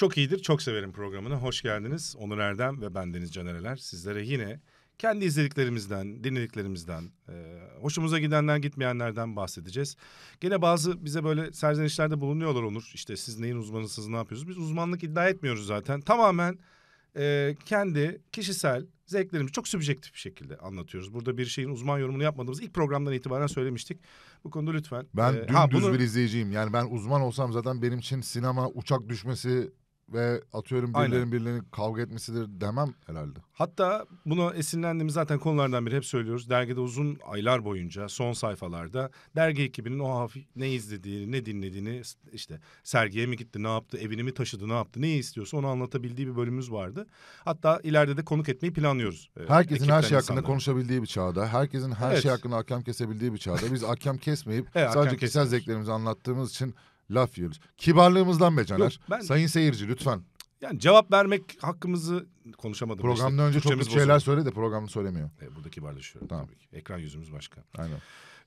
Çok iyidir, çok severim programını. Hoş geldiniz. Onur Erdem ve bendeniz Deniz Canereler. Sizlere yine kendi izlediklerimizden, dinlediklerimizden, e, hoşumuza gidenler, gitmeyenlerden bahsedeceğiz. Gene bazı bize böyle serzenişlerde bulunuyorlar Onur. İşte siz neyin uzmanısınız, ne yapıyorsunuz? Biz uzmanlık iddia etmiyoruz zaten. Tamamen e, kendi kişisel zevklerimizi çok sübjektif bir şekilde anlatıyoruz. Burada bir şeyin uzman yorumunu yapmadığımız ilk programdan itibaren söylemiştik. Bu konuda lütfen. Ben e, dümdüz ha, bunu... bir izleyiciyim. Yani ben uzman olsam zaten benim için sinema, uçak düşmesi, ve atıyorum birilerinin birilerinin kavga etmesidir demem herhalde. Hatta buna esinlendiğimiz zaten konulardan biri hep söylüyoruz. Dergide uzun aylar boyunca son sayfalarda dergi ekibinin o hafif ne izlediğini, ne dinlediğini işte sergiye mi gitti, ne yaptı, evini mi taşıdı, ne yaptı, neyi istiyorsa onu anlatabildiği bir bölümümüz vardı. Hatta ileride de konuk etmeyi planlıyoruz. E, herkesin her şey hakkında konuşabildiği bir çağda, herkesin her şey evet. şey hakkında hakem kesebildiği bir çağda biz hakem kesmeyip evet, sadece kişisel zevklerimizi anlattığımız için laf yiyoruz. Kibarlığımızdan be Caner. Yok, ben... Sayın seyirci lütfen. Yani cevap vermek hakkımızı konuşamadım. Programdan işte, önce çok kötü şeyler bozuldu. söyledi de programda söylemiyor. E, burada kibarlaşıyorum tamam. tabii ki. Ekran yüzümüz başka. Aynen.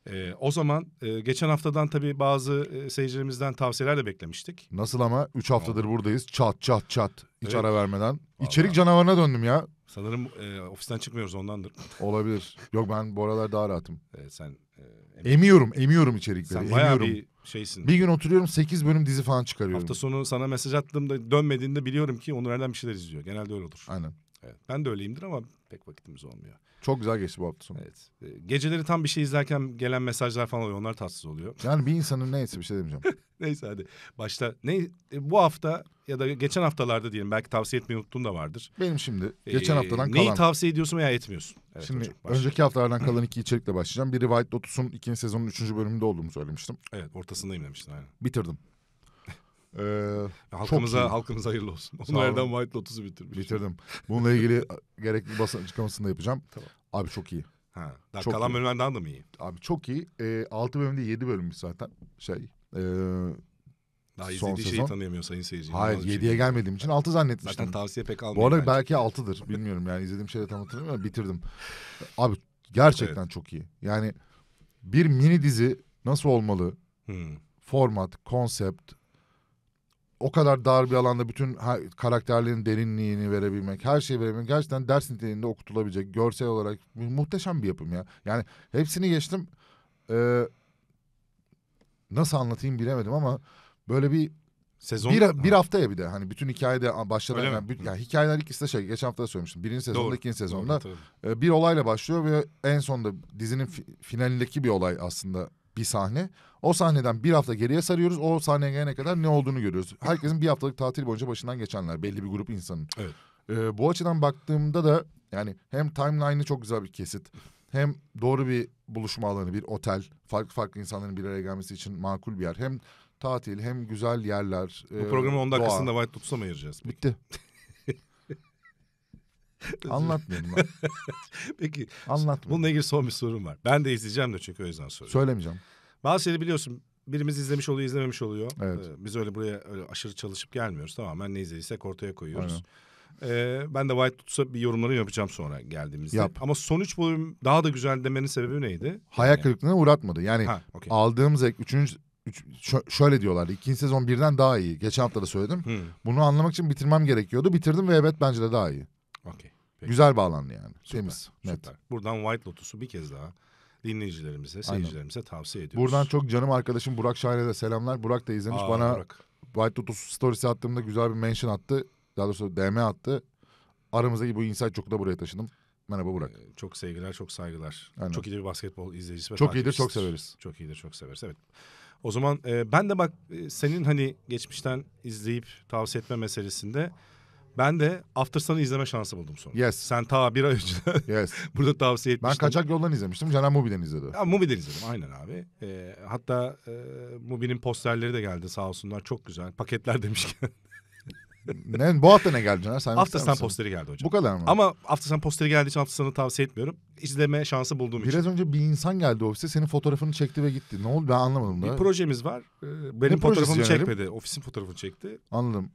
E, o zaman e, geçen haftadan tabii bazı e, seyircilerimizden tavsiyeler de beklemiştik. Nasıl ama üç haftadır Vallahi. buradayız. Çat çat çat. Hiç evet. ara vermeden. Vallahi. İçerik canavarına döndüm ya. Sanırım e, ofisten çıkmıyoruz ondandır. Olabilir. Yok ben bu aralar daha rahatım. Evet sen... E, em- emiyorum, emiyorum içerikleri. Sen bayağı emiyorum. bir şeysin. Bir gün oturuyorum 8 bölüm dizi falan çıkarıyorum. Hafta sonu sana mesaj attığımda dönmediğinde biliyorum ki Onur Erdem bir şeyler izliyor. Genelde öyle olur. Aynen. Evet. Ben de öyleyimdir ama pek vakitimiz olmuyor. Çok güzel geçti bu hafta sonu. Evet. Ee, geceleri tam bir şey izlerken gelen mesajlar falan oluyor. Onlar tatsız oluyor. Yani bir insanın neyse bir şey demeyeceğim. Neyse hadi. Başta ne e, bu hafta ya da geçen haftalarda diyelim belki tavsiye etmeyi unuttuğum da vardır. Benim şimdi ee, geçen Ee, haftadan kalan. Neyi tavsiye ediyorsun veya etmiyorsun? Evet Şimdi hocam, önceki haftalardan kalan iki içerikle başlayacağım. Biri White Lotus'un ikinci sezonun üçüncü bölümünde olduğumu söylemiştim. Evet ortasındayım demiştin aynen. Bitirdim. Ee, halkımıza çok halkımıza hayırlı olsun. Onu Erdem White Lotus'u bitirmiş. Bitirdim. Bununla ilgili gerekli basın açıklamasını da yapacağım. Tamam. Abi çok iyi. Ha, daha çok kalan iyi. bölümlerden de mı iyi? Abi çok iyi. Ee, 6 bölümde 7 bölümmüş zaten. Şey, e, daha son şeyi tanıyamıyor sayın seyirci. Hayır 7'ye şey. gelmediğim için 6 zannetmiştim. Zaten tavsiye pek almıyor. Bu arada bence. belki 6'dır bilmiyorum yani izlediğim şeyleri tanıtırım ama bitirdim. Abi gerçekten evet. çok iyi. Yani bir mini dizi nasıl olmalı? Hmm. Format, konsept, o kadar dar bir alanda bütün her, karakterlerin derinliğini verebilmek, her şeyi verebilmek gerçekten ders niteliğinde okutulabilecek görsel olarak muhteşem bir yapım ya. Yani hepsini geçtim. Ee, nasıl anlatayım bilemedim ama böyle bir Sezon bir, ha. bir hafta ya bir de hani bütün hikayede başladı. yani, yani hikayeler ikisi de şey geçen hafta da söylemiştim. Birinci sezonda doğru, ikinci sezonda doğru, e, bir olayla başlıyor ve en sonunda dizinin finalindeki bir olay aslında bir sahne. O sahneden bir hafta geriye sarıyoruz. O sahneye gelene kadar ne olduğunu görüyoruz. Herkesin bir haftalık tatil boyunca başından geçenler. Belli bir grup insanın. Evet. Ee, bu açıdan baktığımda da yani hem timeline'ı çok güzel bir kesit. Hem doğru bir buluşma alanı, bir otel. Farklı farklı insanların bir araya gelmesi için makul bir yer. Hem tatil hem güzel yerler. E, bu e, programın 10 dakikasında White Lotus'a mı ayıracağız? Bitti. Anlatmayayım. ben. Peki. Anlatmıyorum. Bununla ilgili son bir sorum var. Ben de izleyeceğim de çünkü o yüzden soruyorum. Söylemeyeceğim. Bazı şeyleri biliyorsun birimiz izlemiş oluyor, izlememiş oluyor. Evet. Ee, biz öyle buraya öyle aşırı çalışıp gelmiyoruz. Tamamen ne izlediysek ortaya koyuyoruz. Ee, ben de White tutsa bir yorumları yapacağım sonra geldiğimizde. Yap. Ama son üç bölüm daha da güzel demenin sebebi neydi? Hayal yani. kırıklığına uğratmadı. Yani ha, okay. aldığım zevk üçüncü Üç, şöyle diyorlardı. İkinci sezon birden daha iyi. Geçen hafta da söyledim. Hmm. Bunu anlamak için bitirmem gerekiyordu. Bitirdim ve evet bence de daha iyi. Okey. Güzel bağlandı yani. Süper, Temiz. Süper. Net. Buradan White Lotus'u bir kez daha dinleyicilerimize, seyircilerimize Aynen. tavsiye ediyoruz. Buradan çok canım arkadaşım Burak Şahin'e de selamlar. Burak da izlemiş Aa, bana Burak. White Lotus storiesi attığımda güzel bir mention attı. Daha doğrusu DM attı. Aramızdaki bu insight çok da buraya taşıdım. Merhaba Burak. Ee, çok sevgiler, çok saygılar. Aynen. Çok iyi bir basketbol izleyicisi ve Çok iyidir, çok severiz. Çok iyidir, çok severiz. Evet. O zaman e, ben de bak e, senin hani geçmişten izleyip tavsiye etme meselesinde ben de After Sun'ı izleme şansı buldum sonra. Yes. Sen ta bir ay önce yes. burada tavsiye etmiştin. Ben kaçak yoldan izlemiştim. Caner Mubi'den izledi. Ya, Mubi'den izledim aynen abi. Ee, hatta e, Mubi'nin posterleri de geldi sağ olsunlar. Çok güzel. Paketler demişken. ne, bu hafta ne geldi Caner? Sen After Sun posteri geldi hocam. Bu kadar mı? Ama After Sun posteri geldiği için After Sun'ı tavsiye etmiyorum. İzleme şansı bulduğum Biraz için. Biraz önce bir insan geldi ofise senin fotoğrafını çekti ve gitti. Ne oldu ben anlamadım da. Bir projemiz var. Ee, benim ne fotoğrafımı çekmedi. Ofisin fotoğrafını çekti. Anladım.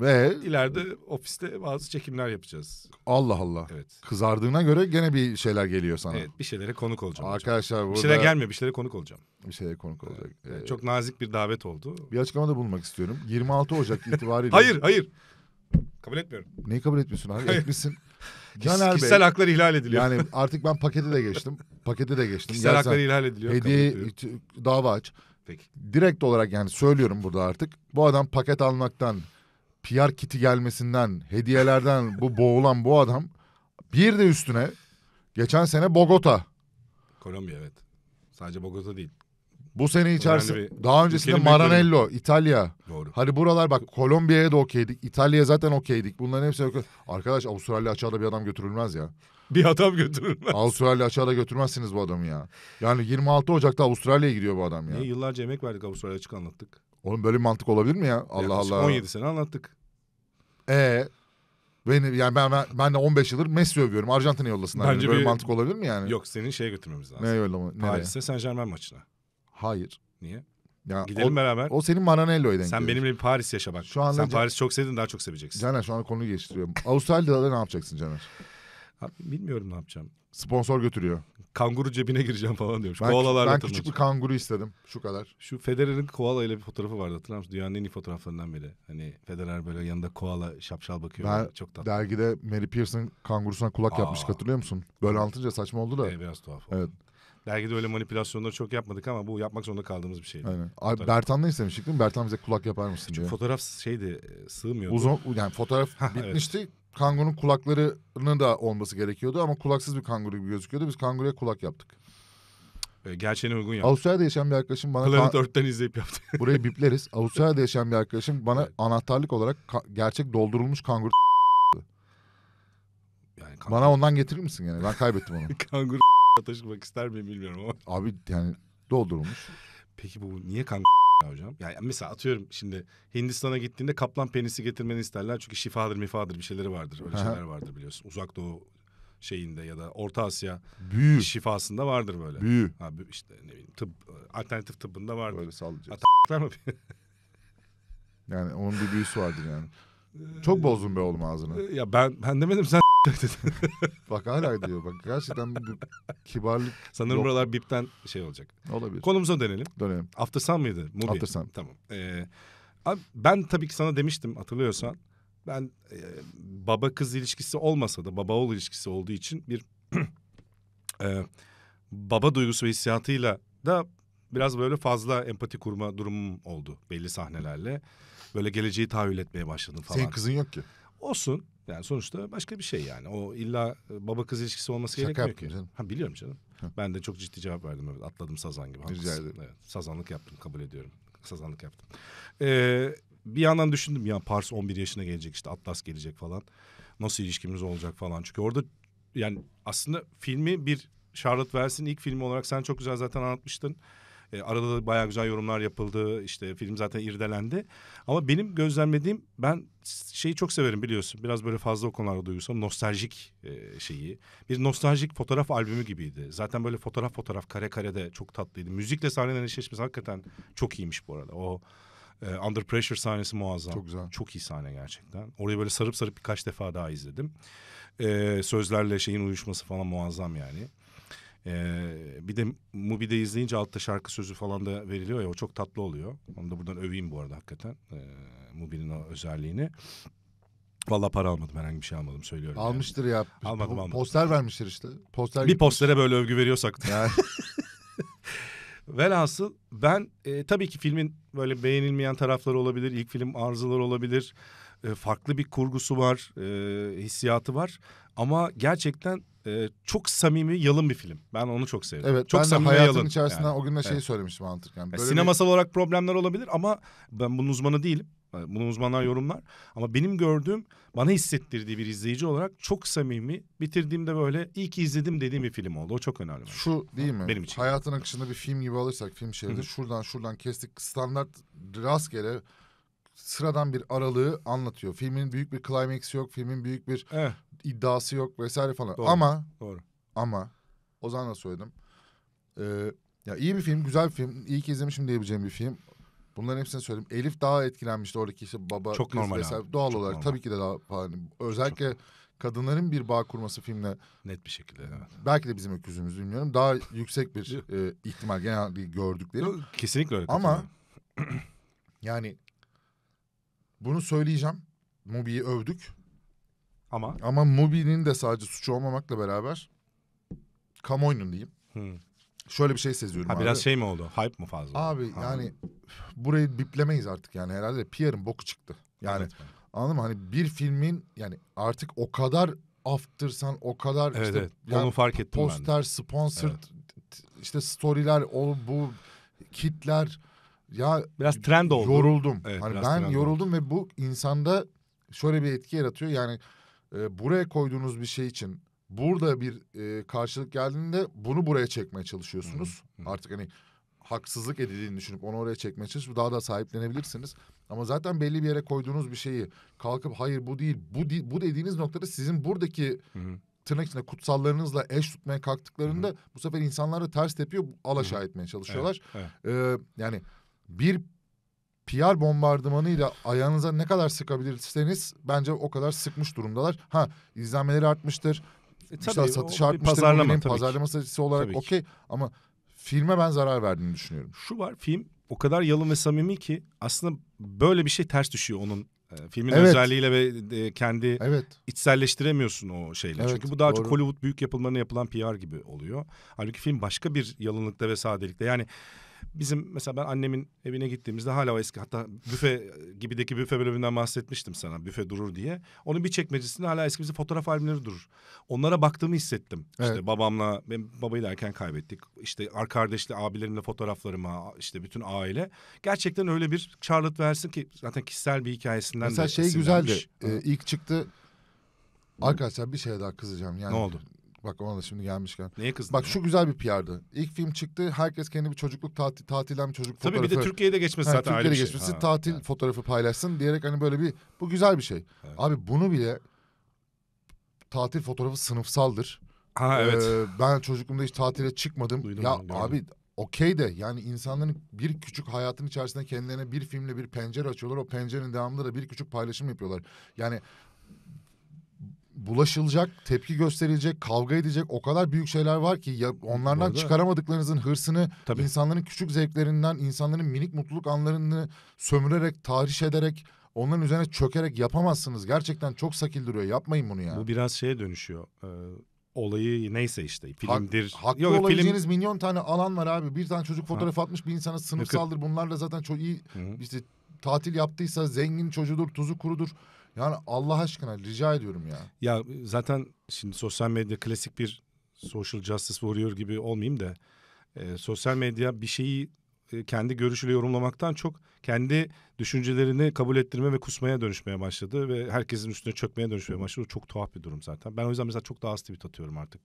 Ve ileride ofiste bazı çekimler yapacağız. Allah Allah. Evet. Kızardığına göre gene bir şeyler geliyor sana. Evet, bir şeylere konuk olacağım. Arkadaşlar hocam. burada... Bir şeylere gelmiyor, bir şeylere konuk olacağım. Bir şeye konuk olacak. Evet. Ee, Çok nazik bir davet oldu. Bir açıklamada bulmak istiyorum. 26 Ocak itibariyle... hayır, hayır. Kabul etmiyorum. Neyi kabul etmiyorsun abi? Etmişsin. Caner Kişisel Bey. Kişisel haklar ihlal ediliyor. Yani artık ben pakete de geçtim. Pakete de geçtim. Kişisel Gersen haklar ihlal ediliyor. Hediye dava aç. Peki. Direkt olarak yani söylüyorum burada artık. Bu adam paket almaktan PR kiti gelmesinden, hediyelerden bu boğulan bu adam bir de üstüne geçen sene Bogota. Kolombiya evet. Sadece Bogota değil. Bu sene içerisinde bir... daha öncesinde Maranello, İtalya. Doğru. Hadi buralar bak Kolombiya'ya da okeydik. İtalya'ya zaten okeydik. Bunların hepsi okey. Arkadaş Avustralya açığa bir adam götürülmez ya. Bir adam götürülmez. Avustralya açığa götürmezsiniz bu adamı ya. Yani 26 Ocak'ta Avustralya'ya gidiyor bu adam ya. Niye yıllarca emek verdik Avustralya açık anlattık. Oğlum böyle bir mantık olabilir mi ya? Allah Yaklaşık Allah. 17 sene anlattık. Ee, beni yani ben, ben ben de 15 yıldır Messi övüyorum. Arjantin'e yollasınlar. Bence böyle bir... mantık olabilir mi yani? Yok senin şeye götürmemiz lazım. Ne öyle Paris'te Nereye? Paris'e Saint-Germain maçına. Hayır. Niye? Ya Gidelim o, beraber. O senin Maranello'ya denk Sen geliyor. benimle bir Paris yaşa bak. Şu anda Sen Paris çok sevdin daha çok seveceksin. Caner şu an konuyu geçtiriyorum. Avustralya'da ne yapacaksın Caner? Abi bilmiyorum ne yapacağım. Sponsor götürüyor. Kanguru cebine gireceğim falan diyormuş. Ben, Koalalarla ben küçük bir kanguru istedim. Şu kadar. Şu Federer'in koala ile bir fotoğrafı vardı hatırlar mısın? Dünyanın en iyi fotoğraflarından biri. Hani Federer böyle yanında koala şapşal bakıyor. Ben çok tatlı. dergide Mary Pierce'ın kangurusuna kulak Aa. yapmış hatırlıyor musun? Böyle anlatınca saçma oldu da. Evet biraz tuhaf oldu. Evet. Dergide öyle manipülasyonları çok yapmadık ama bu yapmak zorunda kaldığımız bir şeydi. Aynen. Fotoğraf. Bertan'la istemiştik değil mi? Bertan bize kulak yapar mısın Çünkü diye. fotoğraf şeydi e, sığmıyordu. Uzun yani fotoğraf bitmişti. evet. Kangurunun kulaklarının da olması gerekiyordu ama kulaksız bir kanguru gibi gözüküyordu. Biz kanguruya kulak yaptık. E, gerçeğine uygun yaptık. Avustralya'da yaşayan bir arkadaşım bana... Planet kan... Earth'ten izleyip yaptı. Burayı bipleriz. Avustralya'da yaşayan bir arkadaşım bana evet. anahtarlık olarak ka- gerçek doldurulmuş kanguru yani kanguru... Bana ondan getirir misin yani? Ben kaybettim onu. kanguru taşımak ister miyim bilmiyorum ama. Abi yani doldurulmuş. Peki bu niye kanguru hocam. Yani mesela atıyorum şimdi Hindistan'a gittiğinde kaplan penisi getirmeni isterler. Çünkü şifadır mifadır bir şeyleri vardır. Öyle şeyler vardır biliyorsun. Uzak Doğu şeyinde ya da Orta Asya Büyü. şifasında vardır böyle. Büyü. Abi işte ne bileyim tıp alternatif tıbbında vardır. Böyle sallayacağız. Hatta mı? yani onun bir büyüsü vardır yani. Çok bozdun be oğlum ağzını. Ya ben ben demedim sen bak hala diyor bak gerçekten bu bir kibarlık Sanırım yok. buralar bipten şey olacak. Olabilir. Konumuza dönelim. Dönelim. After Sun mıydı? Movie. After Sun. Tamam. Ee, abi ben tabii ki sana demiştim hatırlıyorsan. Ben e, baba kız ilişkisi olmasa da baba oğul ilişkisi olduğu için bir e, baba duygusu ve hissiyatıyla da biraz böyle fazla empati kurma durumum oldu belli sahnelerle. Böyle geleceği tahayyül etmeye başladım falan. Senin kızın yok ki. Olsun. Yani sonuçta başka bir şey yani. O illa e, baba kız ilişkisi olması Şaka gerekmiyor ki. Canım. Ha biliyorum canım. Ben de çok ciddi cevap verdim. Evet, atladım sazan gibi. Rica ederim. Evet, sazanlık yaptım kabul ediyorum. Sazanlık yaptım. Ee, bir yandan düşündüm ya Pars 11 yaşına gelecek işte Atlas gelecek falan. Nasıl ilişkimiz olacak falan. Çünkü orada yani aslında filmi bir Charlotte Wells'in ilk filmi olarak sen çok güzel zaten anlatmıştın. E, arada da bayağı güzel yorumlar yapıldı. İşte film zaten irdelendi. Ama benim gözlemlediğim ben şeyi çok severim biliyorsun. Biraz böyle fazla o konularda duygusal nostaljik e, şeyi. Bir nostaljik fotoğraf albümü gibiydi. Zaten böyle fotoğraf fotoğraf kare kare de çok tatlıydı. Müzikle sahnenin eşleşmesi hakikaten çok iyiymiş bu arada. O e, Under Pressure sahnesi muazzam. Çok güzel. Çok iyi sahne gerçekten. Orayı böyle sarıp sarıp birkaç defa daha izledim. E, sözlerle şeyin uyuşması falan muazzam yani. Ee, bir de Mubi'de izleyince altta şarkı sözü falan da veriliyor ya o çok tatlı oluyor. Onu da buradan öveyim bu arada hakikaten. Ee, Mubi'nin o özelliğini. Vallahi para almadım herhangi bir şey almadım söylüyorum. Almıştır yani. ya. Almadım almadım. Poster vermiştir işte. Poster bir postere böyle övgü veriyorsak. Yani. Velhasıl ben e, tabii ki filmin böyle beğenilmeyen tarafları olabilir. İlk film arızalar olabilir. Ee, farklı bir kurgusu var, e, hissiyatı var. Ama gerçekten e, çok samimi, yalın bir film. Ben onu çok sevdim. Evet, çok ben samimi de hayatın yalın. içerisinden yani. o gün de şeyi evet. söylemiştim anlatırken. Böyle sinemasal bir... olarak problemler olabilir ama ben bunun uzmanı değilim. E, bunun uzmanlar yorumlar. Ama benim gördüğüm, bana hissettirdiği bir izleyici olarak çok samimi, bitirdiğimde böyle iyi ki izledim dediğim bir film oldu. O çok önemli. Şu değil mi? Benim için. Hayatın akışında bir film gibi alırsak film şeridi şuradan şuradan kestik standart rastgele sıradan bir aralığı anlatıyor. Filmin büyük bir climax yok, filmin büyük bir eh. iddiası yok vesaire falan. Doğru, ama doğru. Ama o zaman da söyledim. Ee, ya iyi bir film, güzel bir film. İyi ki izlemişim diyebileceğim bir film. Bunların hepsini söyledim. Elif daha etkilenmişti oradaki işte baba Çok kız normal vesaire. Abi. Doğal Çok olarak normal. tabii ki de daha hani özellikle Çok. kadınların bir bağ kurması filmle net bir şekilde evet. Belki de bizim öküzümüz bilmiyorum. Daha yüksek bir e, ihtimal genelde gördükleri. Kesinlikle öyle. Ama yani bunu söyleyeceğim. Mubi'yi övdük. Ama? Ama Mubi'nin de sadece suçu olmamakla beraber kamuoyunun diyeyim. Hmm. Şöyle bir şey seziyorum ha, abi. Biraz şey mi oldu? Hype mı fazla? Abi ha. yani burayı biplemeyiz artık yani herhalde Pierre'in boku çıktı. Yani evet. anladın mı? Hani bir filmin yani artık o kadar aftırsan o kadar evet, işte evet. Yani onu fark ettim poster, ben. Poster, sponsor evet. işte storyler o bu kitler ya biraz trend oldu. Yoruldum. Evet, hani ben yoruldum oldu. ve bu insanda şöyle bir etki yaratıyor. Yani e, buraya koyduğunuz bir şey için burada bir e, karşılık geldiğinde bunu buraya çekmeye çalışıyorsunuz. Hı hı. Artık hani haksızlık edildiğini düşünüp onu oraya çekmeye çalışıp daha da sahiplenebilirsiniz. Ama zaten belli bir yere koyduğunuz bir şeyi kalkıp hayır bu değil bu değil, bu dediğiniz noktada sizin buradaki hı hı. tırnak içinde kutsallarınızla eş tutmaya kalktıklarında hı hı. bu sefer insanlar da ters tepiyor alaşağı hı hı. etmeye çalışıyorlar. Evet, evet. Ee, yani bir PR bombardımanıyla ayağınıza ne kadar sıkabilirseniz bence o kadar sıkmış durumdalar. Ha izlenmeleri artmıştır. E, tabii, işte satış artmıştır. Pazarlama, benim, pazarlama stratejisi olarak okey ama filme ben zarar verdiğini düşünüyorum. Şu var film o kadar yalın ve samimi ki aslında böyle bir şey ters düşüyor onun e, filmin evet. özelliğiyle ve e, kendi evet. içselleştiremiyorsun o şeyle. Evet, Çünkü bu daha doğru. çok Hollywood büyük yapılmanın yapılan PR gibi oluyor. Halbuki film başka bir yalınlıkta ve sadelikte. Yani Bizim mesela ben annemin evine gittiğimizde hala o eski hatta büfe gibideki büfe bölümünden bahsetmiştim sana büfe durur diye. Onun bir çekmecesinde hala eski bizim fotoğraf albümleri durur. Onlara baktığımı hissettim. Evet. İşte babamla ben babayı derken erken kaybettik. İşte kardeşli abilerimle fotoğraflarıma işte bütün aile. Gerçekten öyle bir Charlotte versin ki zaten kişisel bir hikayesinden mesela de şey güzeldi. Ee, ilk çıktı Arkadaşlar bir şey daha kızacağım yani. Ne oldu? Bak ona da şimdi gelmişken. Neye kızdın? Bak ya? şu güzel bir PR'dı. İlk film çıktı. Herkes kendi bir çocukluk tatil, tatilden bir çocuk Tabii fotoğrafı. Tabii bir de Türkiye'de geçmesi zaten Türkiye'de ayrı şey. geçmesi, Ha, tatil ha. fotoğrafı paylaşsın diyerek hani böyle bir bu güzel bir şey. Evet. Abi bunu bile tatil fotoğrafı sınıfsaldır. Ha evet. Ee, ben çocukluğumda hiç tatile çıkmadım. Duydum ya ben, abi okey de yani insanların bir küçük hayatın içerisinde kendilerine bir filmle bir pencere açıyorlar. O pencerenin devamında da bir küçük paylaşım yapıyorlar. Yani bulaşılacak, tepki gösterilecek, kavga edecek o kadar büyük şeyler var ki ya onlardan Orada... çıkaramadıklarınızın hırsını Tabii. insanların küçük zevklerinden, insanların minik mutluluk anlarını sömürerek, tahriş ederek onların üzerine çökerek yapamazsınız. Gerçekten çok sakil duruyor. Yapmayın bunu ya. Bu biraz şeye dönüşüyor. Ee, olayı neyse işte filmdir. Ha, haklı Yok, olabileceğiniz film... milyon tane alan var abi. Bir tane çocuk fotoğraf ha. atmış bir insana sınıfsaldır. Bunlarla zaten çok iyi Hı-hı. işte tatil yaptıysa zengin çocuğudur, tuzu kurudur. Yani Allah aşkına rica ediyorum ya. Ya zaten şimdi sosyal medya klasik bir social justice warrior gibi olmayayım da e, sosyal medya bir şeyi e, kendi görüşüyle yorumlamaktan çok kendi düşüncelerini kabul ettirme ve kusmaya dönüşmeye başladı ve herkesin üstüne çökmeye dönüşmeye başladı. çok tuhaf bir durum zaten. Ben o yüzden mesela çok daha az tweet atıyorum artık.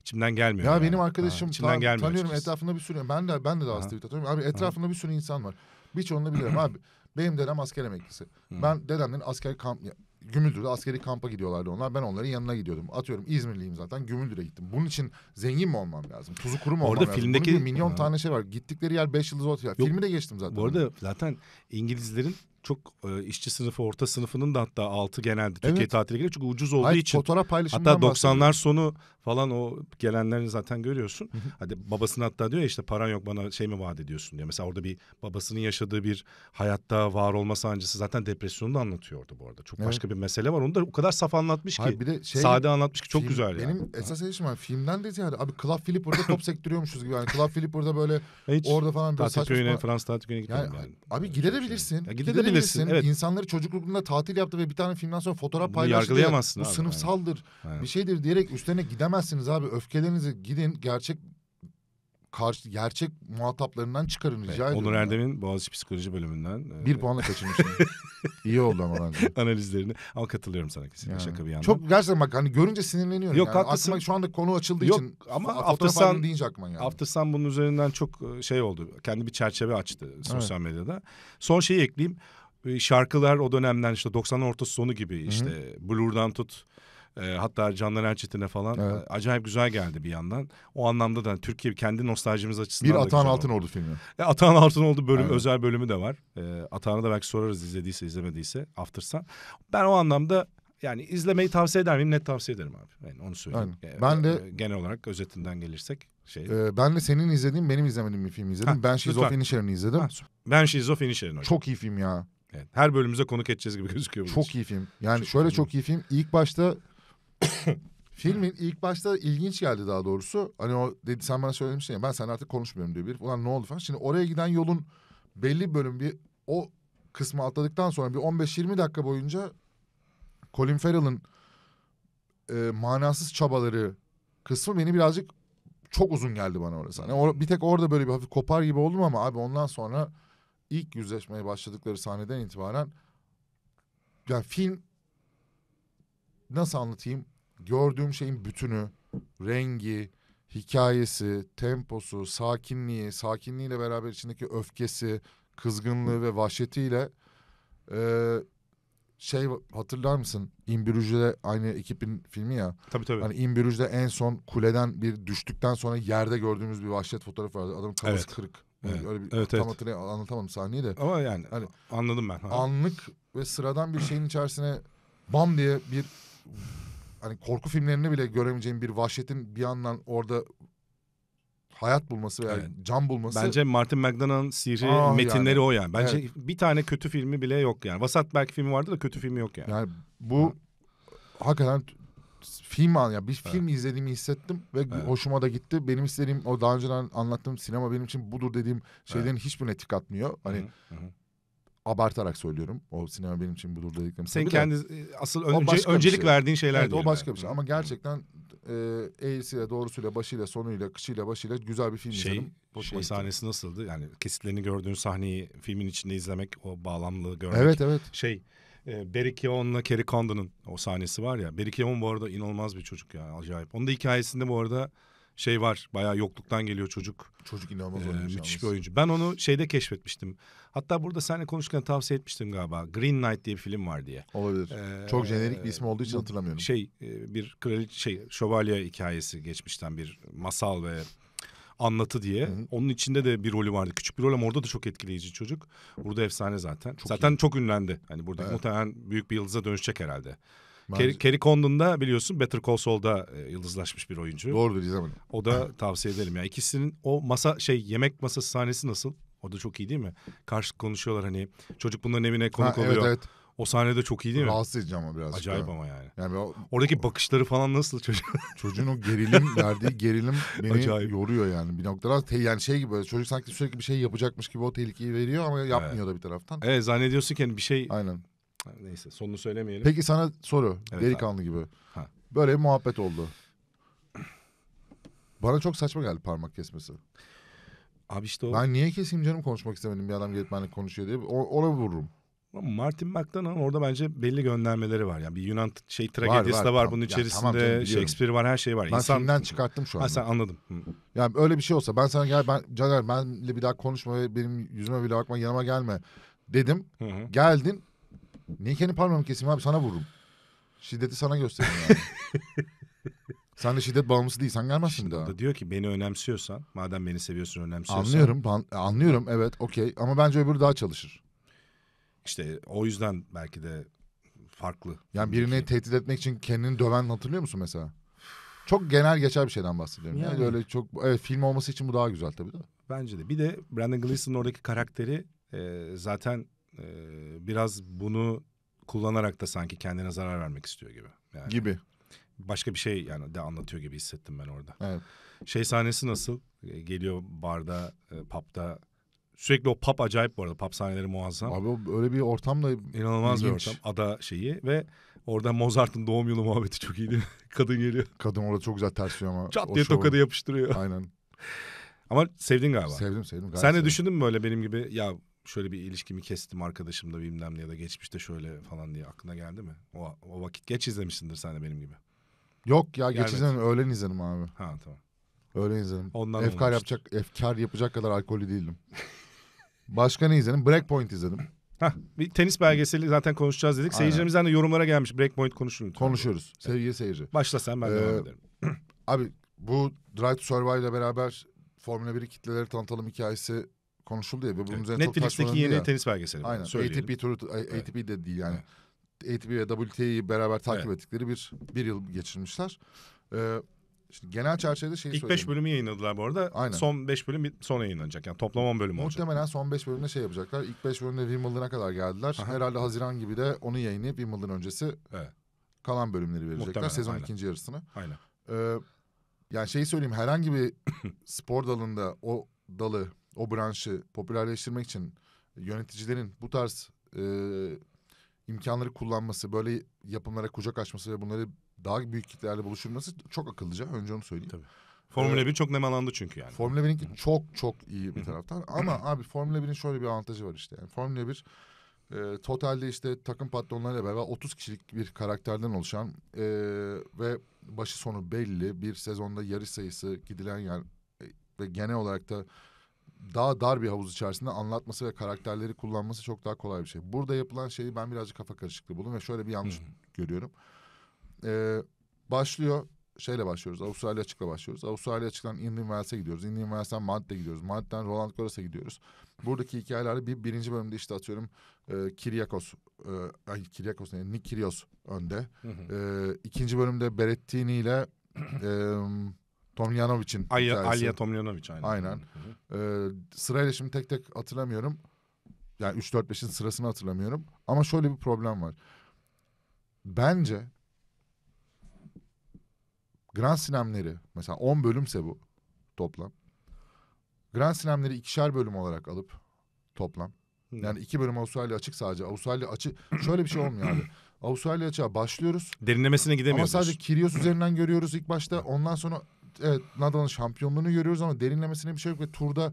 İçimden gelmiyor. Ya yani. benim arkadaşım ha, içimden ta- gelmiyor tanıyorum açıkçası. etrafında bir sürü ben de ben de daha az tweet atıyorum. Abi etrafında ha. bir sürü insan var. Birçoğunu biliyorum abi. Benim dedem asker emeklisi. Hmm. Ben dedemlerin asker kamp Gümüldür'de askeri kampa gidiyorlardı onlar. Ben onların yanına gidiyordum. Atıyorum İzmirliyim zaten. Gümüldür'e gittim. Bunun için zengin mi olmam lazım? Tuzu kuru mu orada olmam filmdeki... Bunun milyon ha. tane şey var. Gittikleri yer beş yıldız otel. Filmi de geçtim zaten. Bu arada zaten İngilizlerin çok e, işçi sınıfı, orta sınıfının da hatta altı genelde Türkiye evet. tatile geliyor. Çünkü ucuz olduğu Hayır, için. Fotoğraf paylaşımından Hatta 90'lar sonu falan o gelenlerini zaten görüyorsun. Hı hı. Hadi babasının hatta diyor ya işte paran yok bana şey mi vaat ediyorsun diyor. Mesela orada bir babasının yaşadığı bir hayatta var olma sancısı zaten depresyonu da anlatıyordu bu arada. Çok evet. başka bir mesele var. Onu da o kadar saf anlatmış Hayır, ki. Bir de şey, sade anlatmış ki çok film, güzel yani. Benim esas eleştirim var. Filmden de ziyade abi Club Philip orada top sektiriyormuşuz gibi. Yani Club Philip orada böyle Hiç, orada falan böyle saçma. Frans tatil köyüne gitmedim yani, yani. Abi şey. gidebilirsin. gidebilirsin yapabilirsin. Evet. İnsanları çocukluklarında tatil yaptı ve bir tane filmden sonra fotoğraf paylaştı. Yargılayamazsın Bu abi. sınıfsaldır, Aynen. bir şeydir diyerek üstlerine gidemezsiniz abi. Öfkelerinizi gidin gerçek karşı gerçek muhataplarından çıkarın rica evet, ediyorum. Onur Erdem'in Boğaziçi Psikoloji bölümünden. E, bir e, puanla kaçırmıştım. İyi oldu ama bence. Analizlerini. Ama katılıyorum sana kesin. yani. şaka bir yandan. Çok gerçekten bak hani görünce sinirleniyorum. Yok yani. haklısın. şu anda konu açıldığı Yok, için ama Aftersun deyince aklıma yani. Aftersun bunun üzerinden çok e, şey oldu. Kendi bir çerçeve açtı sosyal evet. medyada. Son şeyi ekleyeyim. Ee, şarkılar o dönemden işte 90'ın ortası sonu gibi işte Hı-hı. Blur'dan tut e, hatta Candan Erçetin'e falan evet. acayip güzel geldi bir yandan. O anlamda da Türkiye kendi nostaljimiz açısından Bir Atan oldu filmi. E, Atan oldu bölüm evet. özel bölümü de var. E, Atan'a da belki sorarız izlediyse izlemediyse aftırsa Ben o anlamda yani izlemeyi tavsiye eder miyim? Net tavsiye ederim abi. Yani onu söyleyeyim. Yani, e, ben de e, genel olarak özetinden gelirsek şey. E, ben de senin izlediğin benim izlemediğim bir film izledim. Ha, ben Şizofreni Şerini izledim. Ha, ben Şizofreni Şerini. Çok iyi film ya. Evet, her bölümümüze konuk edeceğiz gibi gözüküyor. Çok için. iyi film. Yani çok şöyle iyi. çok iyi film. İlk başta filmin ilk başta ilginç geldi daha doğrusu. Hani o dedi sen bana söylemişsin ya ben sen artık konuşmuyorum diyor bir. Ulan ne oldu falan. Şimdi oraya giden yolun belli bölüm bir o kısmı atladıktan sonra bir 15-20 dakika boyunca Colin Farrell'ın e, manasız çabaları kısmı beni birazcık çok uzun geldi bana orası. Hani or, bir tek orada böyle bir hafif kopar gibi oldum ama abi ondan sonra ilk yüzleşmeye başladıkları sahneden itibaren yani film nasıl anlatayım? Gördüğüm şeyin bütünü, rengi, hikayesi, temposu, sakinliği, sakinliğiyle beraber içindeki öfkesi, kızgınlığı ve vahşetiyle e, şey hatırlar mısın? İmbirüj'de aynı ekibin filmi ya. Tabii tabii. Hani İmbirüj'de en son kuleden bir düştükten sonra yerde gördüğümüz bir vahşet fotoğrafı vardı. Adamın kafası evet. kırık. Evet. Öyle bir evet, tam evet. Hatırlay- anlatamam sahneyi de. Ama yani hani, anladım ben. Ha. Anlık ve sıradan bir şeyin içerisine bam diye bir hani korku filmlerini bile göremeyeceğim bir vahşetin bir yandan orada hayat bulması veya evet. can bulması. Bence Martin McDonagh'ın sihri Aa, ah, metinleri yani. o yani. Bence evet. bir tane kötü filmi bile yok yani. Vasat belki filmi vardı da kötü filmi yok yani. Yani bu ha. hakikaten film al ya bir evet. film izlediğimi hissettim ve evet. hoşuma da gitti. Benim istediğim o daha önceden anlattığım sinema benim için budur dediğim şeylerin evet. hiçbirine tik atmıyor. Hani hı hı. abartarak söylüyorum. O sinema benim için budur dediklerim. Sen kendi de, asıl önce, öncelik şey. verdiğin şeyler evet, o başka yani. bir şey ama gerçekten e, eğrisiyle doğrusuyla başıyla sonuyla kışıyla başıyla güzel bir film şey, izledim. şey gitti. sahnesi nasıldı? Yani kesitlerini gördüğün sahneyi filmin içinde izlemek o bağlamlı görmek. Evet evet. Şey e, Barry Keoghan'la Kerry Condon'ın o sahnesi var ya. Barry Keoghan bu arada inanılmaz bir çocuk ya acayip. Onun da hikayesinde bu arada şey var. Bayağı yokluktan geliyor çocuk. Çocuk inanılmaz ee, oyuncu. Müthiş bir oyuncu. Ben onu şeyde keşfetmiştim. Hatta burada seninle konuşurken tavsiye etmiştim galiba. Green Knight diye bir film var diye. Olabilir. Ee, Çok jenerik bir isim olduğu için hatırlamıyorum. Şey e, bir kraliç şey şövalye hikayesi geçmişten bir masal ve anlatı diye. Hı-hı. Onun içinde de bir rolü vardı. Küçük bir rol ama orada da çok etkileyici çocuk. Burada efsane zaten. Çok zaten iyi. çok ünlendi. Hani burada evet. muhtemelen büyük bir yıldıza dönüşecek herhalde. Bence... Kerry Condon da biliyorsun Better Call Saul'da e, yıldızlaşmış bir oyuncu. Doğrudur izlemedim. O da tavsiye edelim. Yani ikisinin o masa şey yemek masası sahnesi nasıl? O da çok iyi değil mi? Karşı konuşuyorlar hani çocuk bunların evine konuk ha, oluyor. Evet evet. O sahnede çok iyi değil mi? Rahatsız edici ama biraz. Acayip ama yani. Yani o, Oradaki bakışları falan nasıl çocuğun? Çocuğun o gerilim verdiği gerilim beni Acayip. yoruyor yani. Bir noktada te, yani şey gibi çocuk sanki sürekli bir şey yapacakmış gibi o tehlikeyi veriyor ama yapmıyor evet. da bir taraftan. Evet zannediyorsun ki yani bir şey... Aynen. Neyse sonunu söylemeyelim. Peki sana soru evet, delikanlı abi. gibi. Ha. Böyle bir muhabbet oldu. Bana çok saçma geldi parmak kesmesi. Abi işte o... Ben niye keseyim canım konuşmak istemedim bir adam gelip benimle konuşuyor diye. O, ona vururum. Martin McDonagh'ın orada bence belli göndermeleri var. Yani bir Yunan şey tragedisi var, var, de var tamam. bunun içerisinde. Ya, tamam, Shakespeare var, her şey var. Ben İnsan... filmden çıkarttım şu an. Ha sen anladım. Hı. Yani öyle bir şey olsa ben sana gel ben Caner benle bir daha konuşma ve benim yüzüme bile bakma yanıma gelme dedim. Hı hı. Geldin. Niye kendi parmağımı keseyim abi sana vururum. Şiddeti sana gösteririm. yani. Sen de şiddet bağımlısı değil. Sen gelmezsin Şimdi daha. Da diyor ki beni önemsiyorsan, madem beni seviyorsun önemsiyorsan. Anlıyorum. Anlıyorum. Evet. Okey. Ama bence öbürü daha çalışır. İşte o yüzden belki de farklı. Yani birini tehdit etmek için kendini döven hatırlıyor musun mesela? Çok genel geçer bir şeyden bahsediyorum. Yani, yani öyle çok evet film olması için bu daha güzel tabii de. Bence de. Bir de Brandon Gleeson'un oradaki karakteri e, zaten e, biraz bunu kullanarak da sanki kendine zarar vermek istiyor gibi. Yani. Gibi başka bir şey yani de anlatıyor gibi hissettim ben orada. Evet. Şey sahnesi nasıl? E, geliyor barda, e, pub'da Sürekli o pap acayip bu arada. Pub sahneleri muazzam. Abi öyle bir ortamla inanılmaz ilginç. bir ortam. Ada şeyi ve orada Mozart'ın doğum yılı muhabbeti çok iyiydi. Kadın geliyor. Kadın orada çok güzel tersliyor ama. Çat diye şovu. tokadı yapıştırıyor. Aynen. Ama sevdin galiba. Sevdim sevdim. Sen de düşündün mü böyle benim gibi ya şöyle bir ilişkimi kestim arkadaşımla bilmem ne ya da geçmişte şöyle falan diye aklına geldi mi? O, o vakit geç izlemişsindir sen de benim gibi. Yok ya Gelmedi. geç izledim, öğlen izledim abi. Ha tamam. Öğlen izledim. Ondan efkar olmamıştı. yapacak efkar yapacak kadar alkolü değildim. Başka ne izledim? Breakpoint izledim. Hah, bir tenis belgeseli zaten konuşacağız dedik. Aynen. Seyircilerimizden de yorumlara gelmiş. Breakpoint konuşun Konuşuyoruz. Sevgili seyirci. Başla sen ben ee, devam ederim. abi bu Drive to Survive ile beraber Formula 1 kitleleri tanıtalım hikayesi konuşuldu ya. Ve bunun evet. Netflix'teki yeni ya. tenis belgeseli. Aynen. Söyleyelim. ATP, turu, ATP evet. de değil yani. Evet. ATP ve WTA'yı beraber takip evet. ettikleri bir bir yıl geçirmişler. Ee, Şimdi genel çerçevede şeyi İlk 5 bölümü yayınladılar bu arada. Aynen. Son 5 bölüm son yayınlanacak. Yani toplam 10 bölüm olacak. Muhtemelen son 5 bölümde şey yapacaklar. İlk 5 bölümde Wimbledon'a kadar geldiler. Aha. Herhalde Haziran gibi de onu yayınlayıp Wimbledon öncesi evet. kalan bölümleri verecekler. Muhtemelen, Sezon aynen. ikinci yarısını. Aynen. Ee, yani şeyi söyleyeyim herhangi bir spor dalında o dalı, o branşı popülerleştirmek için yöneticilerin bu tarz e, imkanları kullanması, böyle yapımlara kucak açması ve bunları daha büyük kitlerle buluşulması çok akıllıca. Önce onu söyleyeyim. Tabii. Formula ee, 1 çok nemalandı çünkü yani. Formula 1'in çok çok iyi bir taraftan. Ama abi Formula 1'in şöyle bir avantajı var işte. Yani Formula 1 e, totalde işte takım patronlarıyla beraber 30 kişilik bir karakterden oluşan e, ve başı sonu belli bir sezonda yarış sayısı gidilen yer e, ve genel olarak da daha dar bir havuz içerisinde anlatması ve karakterleri kullanması çok daha kolay bir şey. Burada yapılan şeyi ben birazcık kafa karışıklığı buldum ve şöyle bir yanlış görüyorum e, başlıyor şeyle başlıyoruz. Avustralya açıkla başlıyoruz. Avustralya açıktan Indian Wells'e gidiyoruz. Indian Wells'ten Madrid'e gidiyoruz. Madrid'den Roland Garros'a gidiyoruz. Buradaki hikayeleri bir birinci bölümde işte atıyorum e, Kiriakos, e, ay Kiryakos ne? Nick Kyrgios önde. Hı hı. E, ikinci bölümde Berettini ile e, Tomljanovic'in Alya, Alya Tomljanovic aynen. Aynen. Hı hı. E, sırayla şimdi tek tek hatırlamıyorum. Yani 3 4 5'in sırasını hatırlamıyorum. Ama şöyle bir problem var. Bence Grand Slam'leri mesela 10 bölümse bu toplam. Grand Slam'leri ikişer bölüm olarak alıp toplam. Yani iki bölüm Avustralya açık sadece. Avustralya açık. Şöyle bir şey olmuyor abi. Avustralya açığa başlıyoruz. Derinlemesine gidemiyoruz. Ama sadece Kyrgios üzerinden görüyoruz ilk başta. Ondan sonra evet Nadal'ın şampiyonluğunu görüyoruz ama derinlemesine bir şey yok ve turda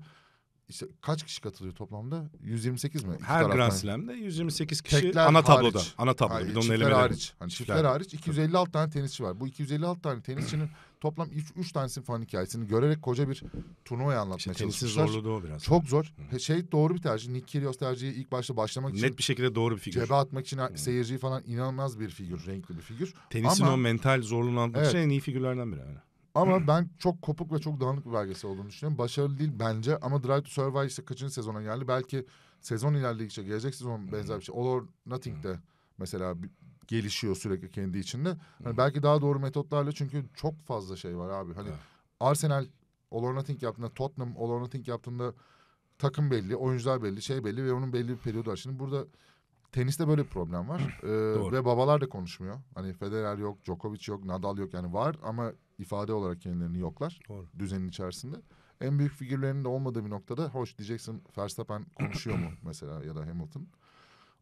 işte kaç kişi katılıyor toplamda? 128 mi? Her taraftan. Grand Slam'de 128 kişi Tekler ana tabloda. Hariç. Ana tabloda. Hayır, bir de onun çiftler hariç. Hani çiftler, çiftler hariç 256 tane tenisçi var. Bu 256 tane tenisçinin toplam 3, 3 tanesinin falan hikayesini görerek koca bir turnuvayı anlatmaya işte çalışmışlar. zorluğu o biraz. Çok zor. Şey doğru bir tercih. Nick Kyrgios tercihi ilk başta başlamak için. Net bir şekilde doğru bir figür. Cebe atmak için seyirciyi falan inanılmaz bir figür. Renkli bir figür. Tenisin Ama, o mental zorluğunu anlatmak evet. için en iyi figürlerden biri. Yani. Ama ben çok kopuk ve çok dağınık bir belgesel olduğunu düşünüyorum. Başarılı değil bence ama Drive to Survive işte kaçıncı sezona geldi. Belki sezon ilerledikçe gelecek sezon benzer bir şey. All or de mesela gelişiyor sürekli kendi içinde. Hani belki daha doğru metotlarla çünkü çok fazla şey var abi. Hani Arsenal All or Nothing yaptığında, Tottenham All or Nothing yaptığında takım belli, oyuncular belli, şey belli ve onun belli bir periyodu var. Şimdi burada teniste böyle bir problem var. ee, ve babalar da konuşmuyor. Hani Federer yok, Djokovic yok, Nadal yok yani var ama ifade olarak kendilerini yoklar Doğru. düzenin içerisinde. En büyük figürlerinin de olmadığı bir noktada hoş diyeceksin Verstappen konuşuyor mu mesela ya da Hamilton.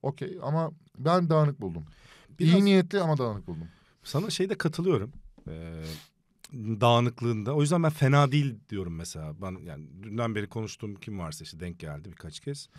Okey ama ben dağınık buldum. Biraz... İyi niyetli ama dağınık buldum. Sana şeyde katılıyorum. Ee, dağınıklığında. O yüzden ben fena değil diyorum mesela. Ben yani dünden beri konuştuğum kim varsa işte denk geldi birkaç kez.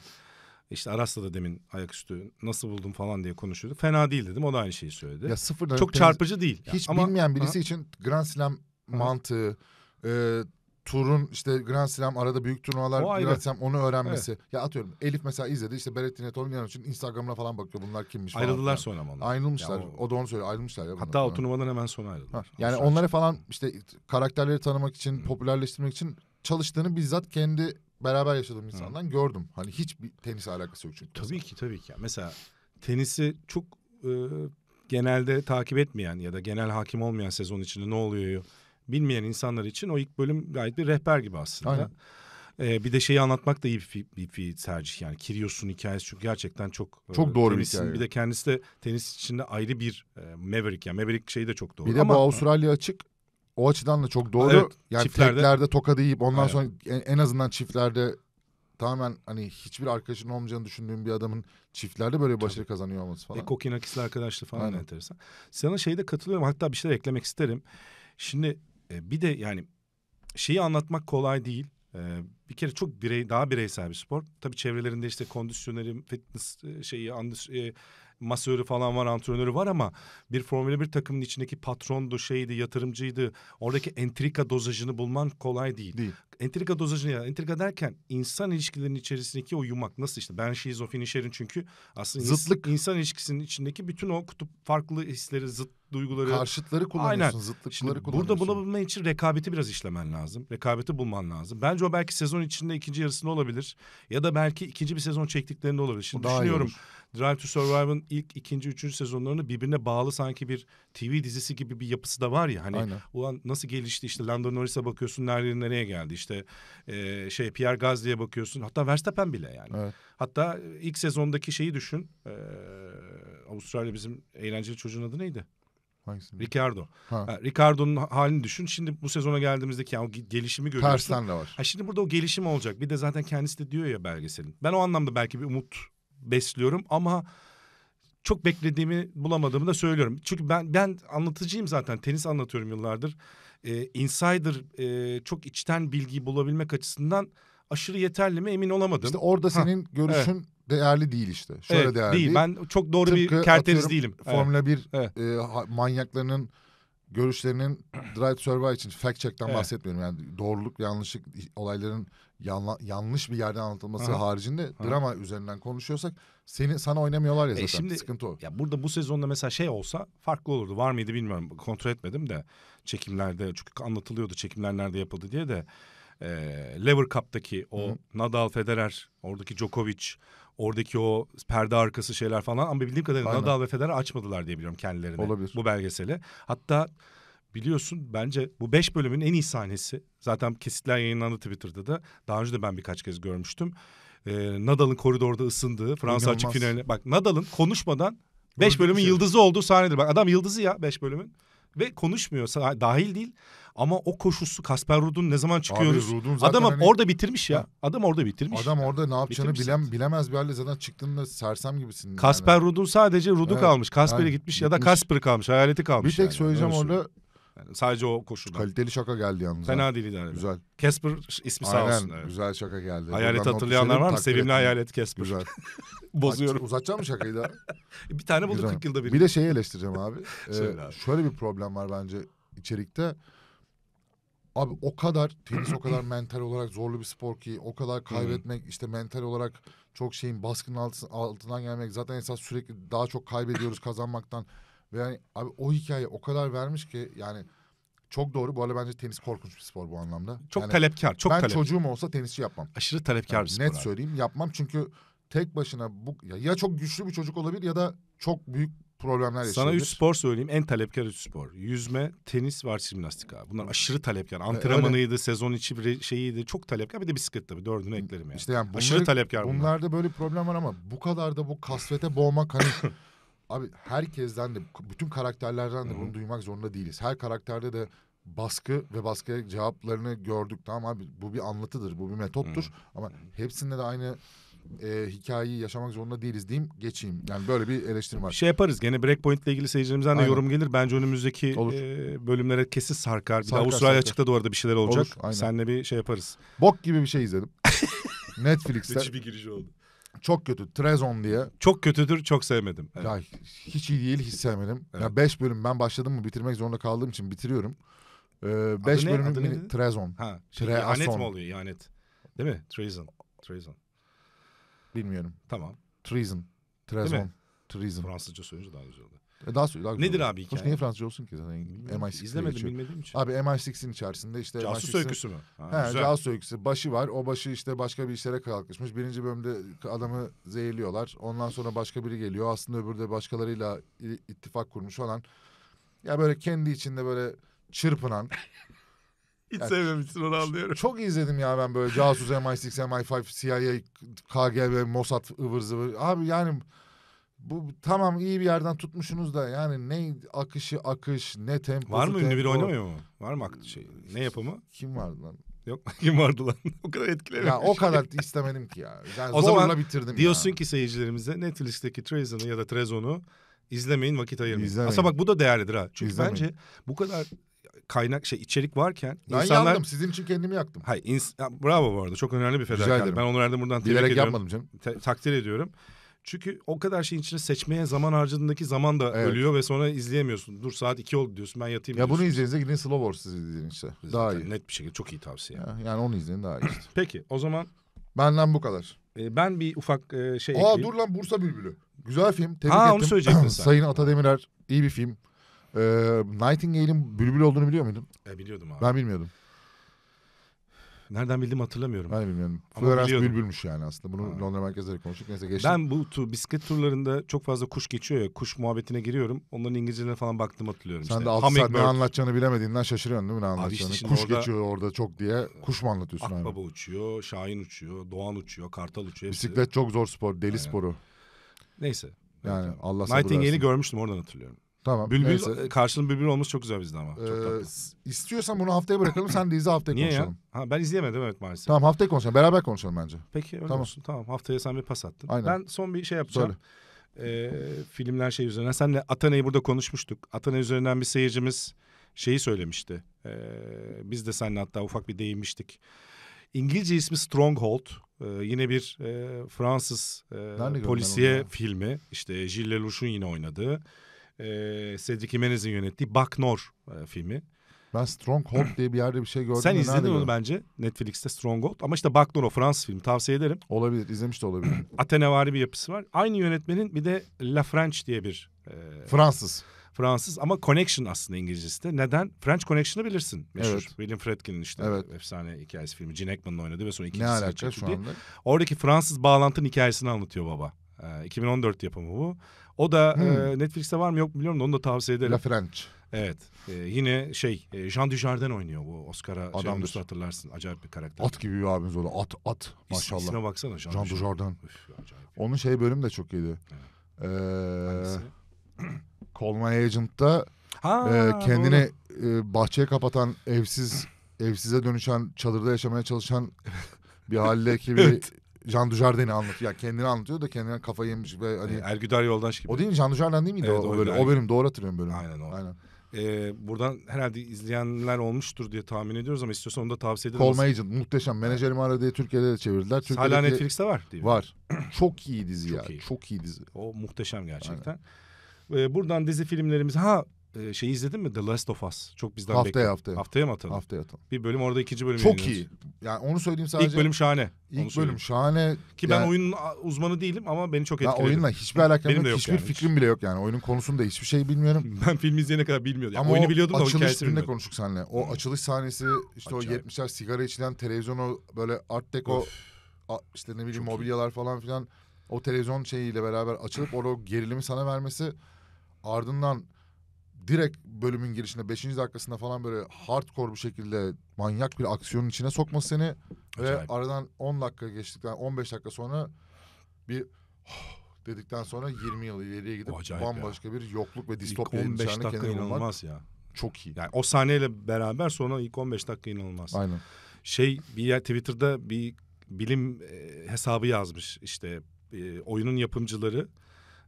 İşte Aras'la da demin ayaküstü nasıl buldum falan diye konuşuyorduk. Fena değil dedim. O da aynı şeyi söyledi. Ya sıfırdan Çok çarpıcı değil. Hiç Ama, bilmeyen birisi aha. için Grand Slam mantığı, e, turun işte Grand Slam arada büyük turnuvalar Grand Slam onu öğrenmesi. Evet. Ya atıyorum Elif mesela izledi işte Berettin Tolmiyan için Instagram'ına falan bakıyor bunlar kimmiş falan. Ayrıldılar falan. sonra mı onlar? Ayrılmışlar. Ya o... o da onu söylüyor ayrılmışlar ya. Bunlar Hatta falan. o turnuvadan hemen sonra ayrıldılar. Ha. Yani onları falan işte karakterleri tanımak için, hmm. popülerleştirmek için çalıştığını bizzat kendi beraber yaşadığım insandan Hı. gördüm. Hani hiç bir tenis alakası yok çünkü. Tabii mesela. ki tabii ki. Mesela tenisi çok e, genelde takip etmeyen ya da genel hakim olmayan sezon içinde ne oluyor bilmeyen insanlar için o ilk bölüm gayet bir rehber gibi aslında. Aynen. Ee, bir de şeyi anlatmak da iyi bir, bir, bir tercih yani Kirios'un hikayesi çünkü gerçekten çok çok doğru bir hikaye. Bir de kendisi de tenis içinde ayrı bir e, Maverick yani Maverick şeyi de çok doğru. Bir de Ama, bu Avustralya açık o açıdan da çok doğru. Evet, yani çiftlerde. teklerde tokadı yiyip ondan Aynen. sonra en, en azından çiftlerde tamamen hani hiçbir arkadaşının olmayacağını düşündüğüm bir adamın çiftlerde böyle bir başarı kazanıyor olması falan. Eko Kinakis'le arkadaşlı falan Aynen. enteresan. Sana şeyde katılıyorum hatta bir şeyler eklemek isterim. Şimdi e, bir de yani şeyi anlatmak kolay değil. E, bir kere çok birey daha bireysel bir spor. Tabii çevrelerinde işte kondisyonerim, fitness e, şeyi, andis, e, masörü falan var, antrenörü var ama bir Formula 1 takımının içindeki patrondu, şeydi, yatırımcıydı. Oradaki entrika dozajını bulman kolay değil. değil entrika dozajını ya entrika derken insan ilişkilerinin içerisindeki o yumak nasıl işte ben şizofrenişerin çünkü aslında zıtlık insan ilişkisinin içindeki bütün o kutup farklı hisleri zıt duyguları karşıtları kullanıyorsun Aynen. zıtlıkları Şimdi kullanıyorsun. Burada bunu bulman için rekabeti biraz işlemen lazım. Rekabeti bulman lazım. Bence o belki sezon içinde ikinci yarısında olabilir ya da belki ikinci bir sezon çektiklerinde olabilir. Şimdi Daha düşünüyorum. Drive to Survive'ın ilk, ikinci, üçüncü sezonlarını birbirine bağlı sanki bir TV dizisi gibi bir yapısı da var ya. Hani Aynen. ulan nasıl gelişti işte Lando Norris'e bakıyorsun nereden nereye geldi işte işte e, şey Pierre Gasly'e bakıyorsun. Hatta Verstappen bile yani. Evet. Hatta ilk sezondaki şeyi düşün. E, Avustralya bizim eğlenceli çocuğun adı neydi? Hangisi? Ricardo. Ha. Ha, Ricardo'nun halini düşün. Şimdi bu sezona geldiğimizdeki yani o gelişimi görüyorsun. Tersten de var. Ha, şimdi burada o gelişim olacak. Bir de zaten kendisi de diyor ya belgeselin. Ben o anlamda belki bir umut besliyorum ama çok beklediğimi bulamadığımı da söylüyorum. Çünkü ben ben anlatıcıyım zaten tenis anlatıyorum yıllardır. E, insider e, çok içten bilgiyi bulabilmek açısından aşırı yeterli mi emin olamadım. İşte orada ha. senin görüşün evet. değerli değil işte. Şöyle evet, değerli değil. değil. Ben çok doğru Tıpkı bir kerteniz değilim. Formula evet. 1 evet. E, manyaklarının görüşlerinin Drive to Survive için fact check'ten evet. bahsetmiyorum. Yani doğruluk, yanlışlık, olayların yanla, yanlış bir yerden anlatılması Aha. haricinde Aha. drama üzerinden konuşuyorsak seni sana oynamıyorlar ya e zaten. şimdi, Sıkıntı o. Ya burada bu sezonda mesela şey olsa farklı olurdu. Var mıydı bilmiyorum. Kontrol etmedim de çekimlerde çünkü anlatılıyordu çekimler nerede yapıldı diye de e, Lever Cup'taki o Hı. Nadal Federer, oradaki Djokovic, Oradaki o perde arkası şeyler falan ama bildiğim kadarıyla Aynen. Nadal ve Federer açmadılar diye biliyorum kendilerini. Olabilir. Bu belgeseli. Hatta biliyorsun bence bu beş bölümün en iyi sahnesi. Zaten kesitler yayınlandı Twitter'da da. Daha önce de ben birkaç kez görmüştüm. Ee, Nadal'ın koridorda ısındığı Fransa İnanılmaz. açık finaline. Bak Nadal'ın konuşmadan beş bölümün şey? yıldızı olduğu sahnedir. Bak adam yıldızı ya beş bölümün ve konuşmuyor dahil değil. Ama o koşusu Kasper Rud'un ne zaman çıkıyoruz? Abi, Rudun zaten Adam hani... orada bitirmiş ya. Adam orada bitirmiş. Adam orada ne yapacağını bilem, bilemez bir halde zaten çıktığında sersem gibisin. Kasper yani. Rud'un sadece Rud'u evet. kalmış. Kasper'e yani, gitmiş, ya da Kasper kalmış. Hayaleti kalmış. Bir tek yani. söyleyeceğim orada yani sadece o koşulda. Kaliteli şaka geldi yalnız. Fena değil idare. Güzel. Casper ismi Aynen, olsun. Evet. güzel şaka geldi. Hayalet hatırlayanlar var mı? Sevimli hayalet Casper. Güzel. Bozuyorum. Uzatacak mı şakayı da? bir tane bulduk güzel. 40 yılda bir. Bir de şeyi eleştireceğim abi. ee, Şöyle bir problem var bence içerikte. Abi o kadar tenis o kadar mental olarak zorlu bir spor ki o kadar kaybetmek işte mental olarak çok şeyin baskının altından gelmek zaten esas sürekli daha çok kaybediyoruz kazanmaktan. Ve yani abi o hikaye o kadar vermiş ki yani çok doğru. Bu arada bence tenis korkunç bir spor bu anlamda. Çok yani talepkar. Çok ben talep. çocuğum olsa tenisçi yapmam. Aşırı talepkar yani bir spor. Net abi. söyleyeyim yapmam çünkü tek başına bu ya, ya çok güçlü bir çocuk olabilir ya da çok büyük problemler yaşayabilir. Sana üç spor söyleyeyim. En talepkar üç spor. Yüzme, tenis, var jimnastik abi. Bunlar hmm. aşırı talepkar. Antrenmanıydı, e, sezon içi bir şeyiydi. Çok talepkar. Bir de bisiklet tabii. Dördünü hmm. eklerim yani. İşte yani bunları, aşırı talepkar bunlar. Bunlarda böyle problem var ama bu kadar da bu kasvete boğmak hani Abi herkesten de bütün karakterlerden de Hı-hı. bunu duymak zorunda değiliz. Her karakterde de baskı ve baskıya cevaplarını gördük. Tamam abi bu bir anlatıdır, bu bir metottur. Hı-hı. Ama hepsinde de aynı e, hikayeyi yaşamak zorunda değiliz diyeyim geçeyim. Yani böyle bir eleştirim var. Şey yaparız gene Breakpoint ile ilgili seyircilerimizden de aynen. yorum gelir. Bence önümüzdeki Olur. e, bölümlere kesin sarkar. Bir sarkar, Avustralya sarkar. açıkta da orada bir şeyler olacak. Olur, aynen. bir şey yaparız. Bok gibi bir şey izledim. Netflix'te. Müthiş bir giriş oldu. Çok kötü. Trezon diye. Çok kötüdür. Çok sevmedim. Evet. Ya hiç iyi değil. Hiç sevmedim. Evet. Ya 5 bölüm ben başladım mı bitirmek zorunda kaldığım için bitiriyorum. 5 ee, beş ne? bölümlük mini... Trezon. Ha. Şey, ihanet mi oluyor? İhanet. Değil mi? Treason. Treason. Bilmiyorum. Tamam. Treason. Trezon. Treason. Fransızca söyleyince daha güzel oldu. E daha söyle. Daha Nedir abi hikaye? Hoş niye Fransızca olsun ki zaten? MI6 İzlemedim geçiyor. bilmediğim için. Abi MI6'in içerisinde işte... Casus öyküsü mü? Ha, he, güzel. casus öyküsü. Başı var. O başı işte başka bir işlere kalkışmış. Birinci bölümde adamı zehirliyorlar. Ondan sonra başka biri geliyor. Aslında öbürü de başkalarıyla ittifak kurmuş olan. Ya böyle kendi içinde böyle çırpınan... Hiç yani, sevmemişsin onu anlıyorum. Çok izledim ya ben böyle casus MI6, MI5, CIA, KGB, Mossad ıvır zıvır. Abi yani bu tamam iyi bir yerden tutmuşsunuz da yani ne akışı akış ne tempo. Var mı ünlü biri oynamıyor mu? Var mı aklı şey? Ne yapımı? Kim vardı lan? Yok kim vardı lan? o kadar etkilememiş. Ya o kadar istemedim ki ya. Yani o zaman bitirdim diyorsun ya. ki seyircilerimize Netflix'teki Trezon'u ya da Trezon'u izlemeyin vakit ayırmayın. İzlemeyin. Aslında bak bu da değerlidir ha. Çünkü izlemeyin. bence bu kadar kaynak şey içerik varken ben insanlar... yandım sizin için kendimi yaktım. Hayır ins... ya, bravo bu arada çok önemli bir fedakarlık. Ben onu herhalde buradan tebrik ediyorum. yapmadım canım. Te- takdir ediyorum. Çünkü o kadar şeyin içine seçmeye zaman harcadığındaki zaman da evet. ölüyor ve sonra izleyemiyorsun. Dur saat iki oldu diyorsun ben yatayım Ya diyorsun. bunu izleyinize gidin Slow Wars izleyin işte. Daha iyi. Net bir şekilde çok iyi tavsiye. Ya, yani onu izleyin daha iyi işte. Peki o zaman Benden bu kadar. e, ben bir ufak e, şey Aa ekleyeyim. dur lan Bursa Bülbülü. Güzel film. Tebrik Ha, ettim. onu söyleyecektin sen. Sayın Atademirer iyi bir film. Ee, Nightingale'in bülbül olduğunu biliyor muydun? E, biliyordum abi. Ben bilmiyordum. Nereden bildim hatırlamıyorum. Ben bilmiyorum. Ama Florence bülbülmüş yani aslında. Bunu ha. Londra merkezleri konuştuk. Neyse geçtim. Ben bu tu, bisiklet turlarında çok fazla kuş geçiyor ya. Kuş muhabbetine giriyorum. Onların İngilizcelerine falan baktım hatırlıyorum. Sen işte. de 6 saat ne anlatacağını bilemediğinden şaşırıyorsun değil mi ne anlatacağını? Işte kuş orada, geçiyor orada çok diye. Kuş mu anlatıyorsun Akbaba abi? uçuyor, Şahin uçuyor, Doğan uçuyor, Kartal uçuyor. Hepsi. Bisiklet çok zor spor. Deli Aynen. sporu. Neyse. Yani evet. Allah sabır Nightingale'i görmüştüm oradan hatırlıyorum. Tamam. Bülbül neyse. karşılığın bülbül olması çok güzel bizde ama. Çok ee, tatlı. istiyorsan bunu haftaya bırakalım. Sen izle haftaya Niye konuşalım. ya? Ha, ben izleyemedim evet maalesef. Tamam haftaya konuşalım. Beraber konuşalım bence. Peki öyle Tamam. olsun. Tamam haftaya sen bir pas attın. Aynen. Ben son bir şey yapacağım. Ee, filmler şey üzerinden. Senle Atana'yı burada konuşmuştuk. Atana üzerinden bir seyircimiz şeyi söylemişti. Ee, biz de seninle hatta ufak bir değinmiştik. İngilizce ismi Stronghold. Ee, yine bir e, Fransız e, polisiye ya? filmi. İşte Gilles Lelouch'un yine oynadığı e, Cedric Jimenez'in yönettiği Buck Nor e, filmi. Ben Stronghold diye bir yerde bir şey gördüm. Sen izledin onu bence Netflix'te Stronghold. Ama işte Buck Nor o Fransız filmi tavsiye ederim. Olabilir izlemiş de olabilir. Atenevari bir yapısı var. Aynı yönetmenin bir de La French diye bir... E, Fransız. Fransız ama Connection aslında İngilizcesi de. Neden? French Connection'ı bilirsin. Meşhur. Evet. William Friedkin'in işte evet. efsane hikayesi filmi. Gene Hackman'ın oynadı ve sonra ikincisi. Ne alaka şu anda? Oradaki Fransız bağlantının hikayesini anlatıyor baba. E, 2014 yapımı bu. O da hmm. e, Netflix'te var mı yok mu bilmiyorum da onu da tavsiye ederim. La French. Evet. E, yine şey e, Jean Dujardin oynuyor bu Oscar'a. Şey Adamdır. Şey, hatırlarsın. Acayip bir karakter. At gibi bir abimiz oldu. At at maşallah. İsmine baksana Jean, Jean Dujardin. Onun şey bölüm de çok iyiydi. Evet. Ee, Agent'ta ha, e, kendini e, bahçeye kapatan evsiz evsize dönüşen çadırda yaşamaya çalışan bir haldeki bir evet. Jean Dujardin'i anlatıyor. Yani kendini anlatıyor da kendine kafa yemiş ve hani... E, Ergüdar Yoldaş gibi. O değil mi? Jean Dujardin değil miydi evet, o, o, böyle, o bölüm? Doğru hatırlıyorum bölümü. Aynen o. Aynen. Ee, buradan herhalde izleyenler olmuştur diye tahmin ediyoruz ama istiyorsan onu da tavsiye ederim. Call Agent muhteşem. Menajerimi aradı diye Türkiye'de de çevirdiler. Türkiye'deki... Hala Netflix'te var değil mi? Var. Çok iyi dizi Çok ya. Iyi. Çok iyi dizi. O muhteşem gerçekten. Ee, buradan dizi filmlerimiz ha e, şeyi izledin mi? The Last of Us. Çok bizden haftaya, bekliyor. Haftaya haftaya. mı atalım? Haftaya atalım. Bir bölüm orada ikinci bölüm Çok iyi. Yani onu söyleyeyim sadece. İlk bölüm şahane. İlk bölüm şahane. Ki yani, ben oyun uzmanı değilim ama beni çok etkiledi. Ben oyunla hiçbir alakam yok. yok. Hiçbir yani. fikrim bile yok yani. Oyunun konusunda hiçbir şey bilmiyorum. ben film izleyene kadar bilmiyordum. Yani ama oyunu biliyordum da açılış filminde konuştuk seninle. O hmm. açılış sahnesi işte Acayip. o 70'ler sigara içilen televizyonu böyle art deco işte ne bileyim çok mobilyalar iyi. falan filan o televizyon şeyiyle beraber açılıp orada gerilimi sana vermesi ardından direkt bölümün girişinde 5. dakikasında falan böyle hardcore bir şekilde manyak bir aksiyonun içine sokması seni Acayip. ve aradan 10 dakika geçtikten 15 dakika sonra bir oh, dedikten sonra 20 yıl ileriye gidip bambaşka ya. bir yokluk ve distopya 15 dakika inanılmaz ya. Çok iyi. Yani o sahneyle beraber sonra ilk 15 dakika inanılmaz. Aynen. Şey bir yer Twitter'da bir bilim e, hesabı yazmış işte e, oyunun yapımcıları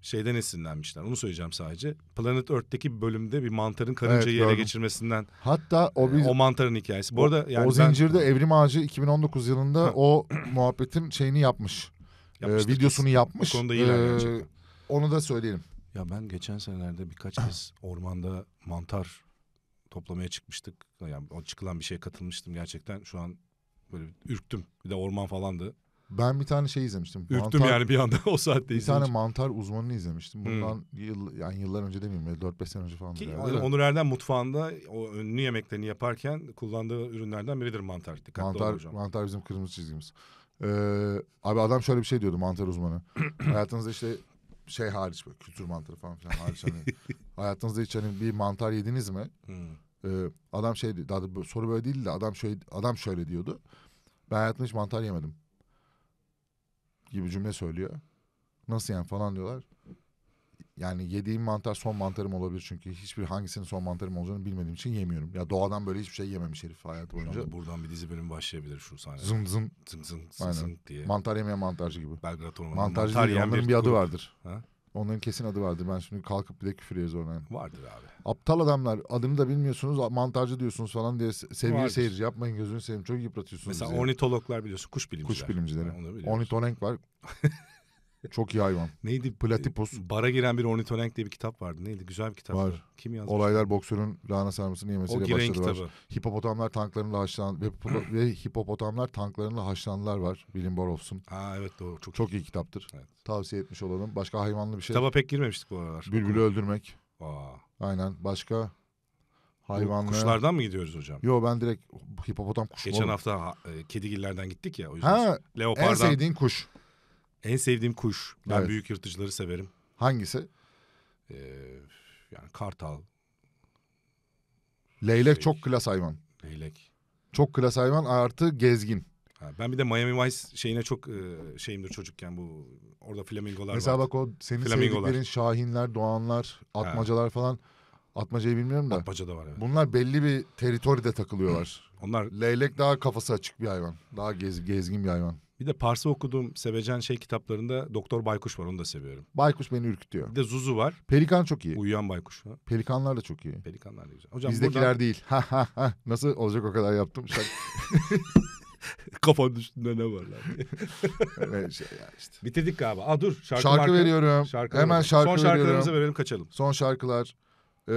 şeyden esinlenmişler. Onu söyleyeceğim sadece. Planet Earth'teki bir bölümde bir mantarın karıncayı evet, ele geçirmesinden. Hatta o e, bir, o mantarın hikayesi. Bu o, arada yani o zincirde ben... Evrim Ağacı 2019 yılında o muhabbetin şeyini yapmış. Yapmıştık. E, videosunu yapmış. O konuda ee, onu da söyleyelim. Ya ben geçen senelerde birkaç kez ormanda mantar toplamaya çıkmıştık. Yani o çıkılan bir şeye katılmıştım gerçekten. Şu an böyle ürktüm. Bir de orman falandı. Ben bir tane şey izlemiştim. Ürktüm mantar, yani bir anda o saatte bir izlemiştim. Bir tane mantar uzmanını izlemiştim. Hmm. Bundan hmm. yıl, yani yıllar önce demeyeyim 4-5 sene önce falan. Ki yani. Onur Erdem mutfağında o ünlü yemeklerini yaparken kullandığı ürünlerden biridir mantar. Dikkatli mantar, hocam. Mantar bizim kırmızı çizgimiz. Ee, abi adam şöyle bir şey diyordu mantar uzmanı. Hayatınızda işte şey hariç böyle kültür mantarı falan filan hariç hani hayatınızda hiç hani bir mantar yediniz mi? Hmm. Ee, adam şey daha da soru böyle değildi de adam şöyle adam şöyle diyordu. Ben hayatımda hiç mantar yemedim gibi cümle söylüyor. Nasıl yani falan diyorlar. Yani yediğim mantar son mantarım olabilir çünkü hiçbir hangisinin son mantarım olacağını bilmediğim için yemiyorum. Ya doğadan böyle hiçbir şey yememiş herif hayat boyunca. Buradan bir dizi bölümü başlayabilir şu sahne. Zın zın. Zın zın, zın, zın diye. Mantar yemeyen mantarcı gibi. Belgrad Ormanı'nda mantarcı mantar değil, onların bir adı vardır. Ha? Onların kesin adı vardır. Ben şimdi kalkıp bir de küfür yeriz ona. Vardır abi. Aptal adamlar. Adını da bilmiyorsunuz. Mantarcı diyorsunuz falan diye. Sevgili vardır. seyirci yapmayın gözünü seveyim. Çok yıpratıyorsunuz Mesela bizi. ornitologlar biliyorsun. Kuş bilimciler. Kuş bilimcileri. Onları biliyoruz. Ornitorenk var. Çok iyi hayvan. Neydi? Platypus. E, Bara giren bir ornitorenk diye bir kitap vardı. Neydi? Güzel bir kitap. Var. Kim yazmış? Olaylar boksörün lahana sarmasını yemesiyle başladı. O giren kitabı. Var. Hipopotamlar tanklarında haşlan ve, ve hipopotamlar tanklarında haşlanlar var. William Burroughs'un. Aa evet doğru. Çok, çok iyi, iyi kitaptır. Evet. Tavsiye etmiş olalım. Başka hayvanlı bir şey. Kitaba pek girmemiştik bu aralar. Bülbülü öldürmek. Aa. Aynen. Başka hayvanlı. Kuşlardan mı gidiyoruz hocam? Yo ben direkt hipopotam kuş. Geçen oğlum. hafta e, kedigillerden gittik ya. O yüzden ha, leopardan. En sevdiğin kuş. En sevdiğim kuş. Ben evet. büyük yırtıcıları severim. Hangisi? Ee, yani kartal. Leylek şey, çok klas hayvan. Leylek. Çok klas hayvan artı gezgin. Ha, ben bir de Miami Vice şeyine çok e, şeyimdir çocukken bu orada flamingolar Mesela vardı. bak o senin flamingolar. sevdiklerin şahinler, doğanlar, atmacalar ha. falan. Atmacayı bilmiyorum da. Atmaca da var evet. Bunlar belli bir teritoride takılıyorlar. Onlar leylek daha kafası açık bir hayvan. Daha gez, gezgin bir hayvan. Bir de Pars'ı okuduğum Sevecen şey kitaplarında Doktor Baykuş var onu da seviyorum. Baykuş beni ürkütüyor. Bir de Zuzu var. Pelikan çok iyi. Uyuyan Baykuş. Ha? Pelikanlar da çok iyi. Pelikanlar da güzel. Hocam Bizdekiler buradan... değil. Nasıl olacak o kadar yaptım. Şak... Kafanın üstünde ne var lan? evet, şey ya işte. Bitirdik galiba. Aa dur şarkı, şarkı marka... veriyorum. Şarkı Hemen şarkı Son veriyorum. şarkılarımızı verelim kaçalım. Son şarkılar. Ee,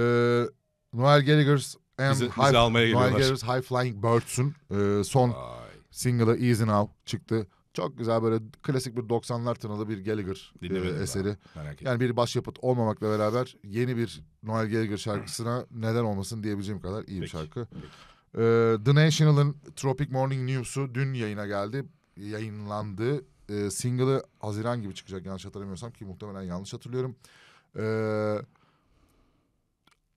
Noel Gallagher's and bizi, high, bizi almaya Noel Gallagher's High Flying Birds'un e, son Vay single'ı Easy Now çıktı. Çok güzel böyle klasik bir 90'lar tınılı bir Gallagher e, eseri. merak yani bir başyapıt olmamakla beraber yeni bir Noel Gallagher şarkısına neden olmasın diyebileceğim kadar iyi bir peki, şarkı. Peki. Ee, The National'ın Tropic Morning News'u dün yayına geldi. Yayınlandı. Ee, single'ı Haziran gibi çıkacak yanlış hatırlamıyorsam ki muhtemelen yanlış hatırlıyorum. Ee,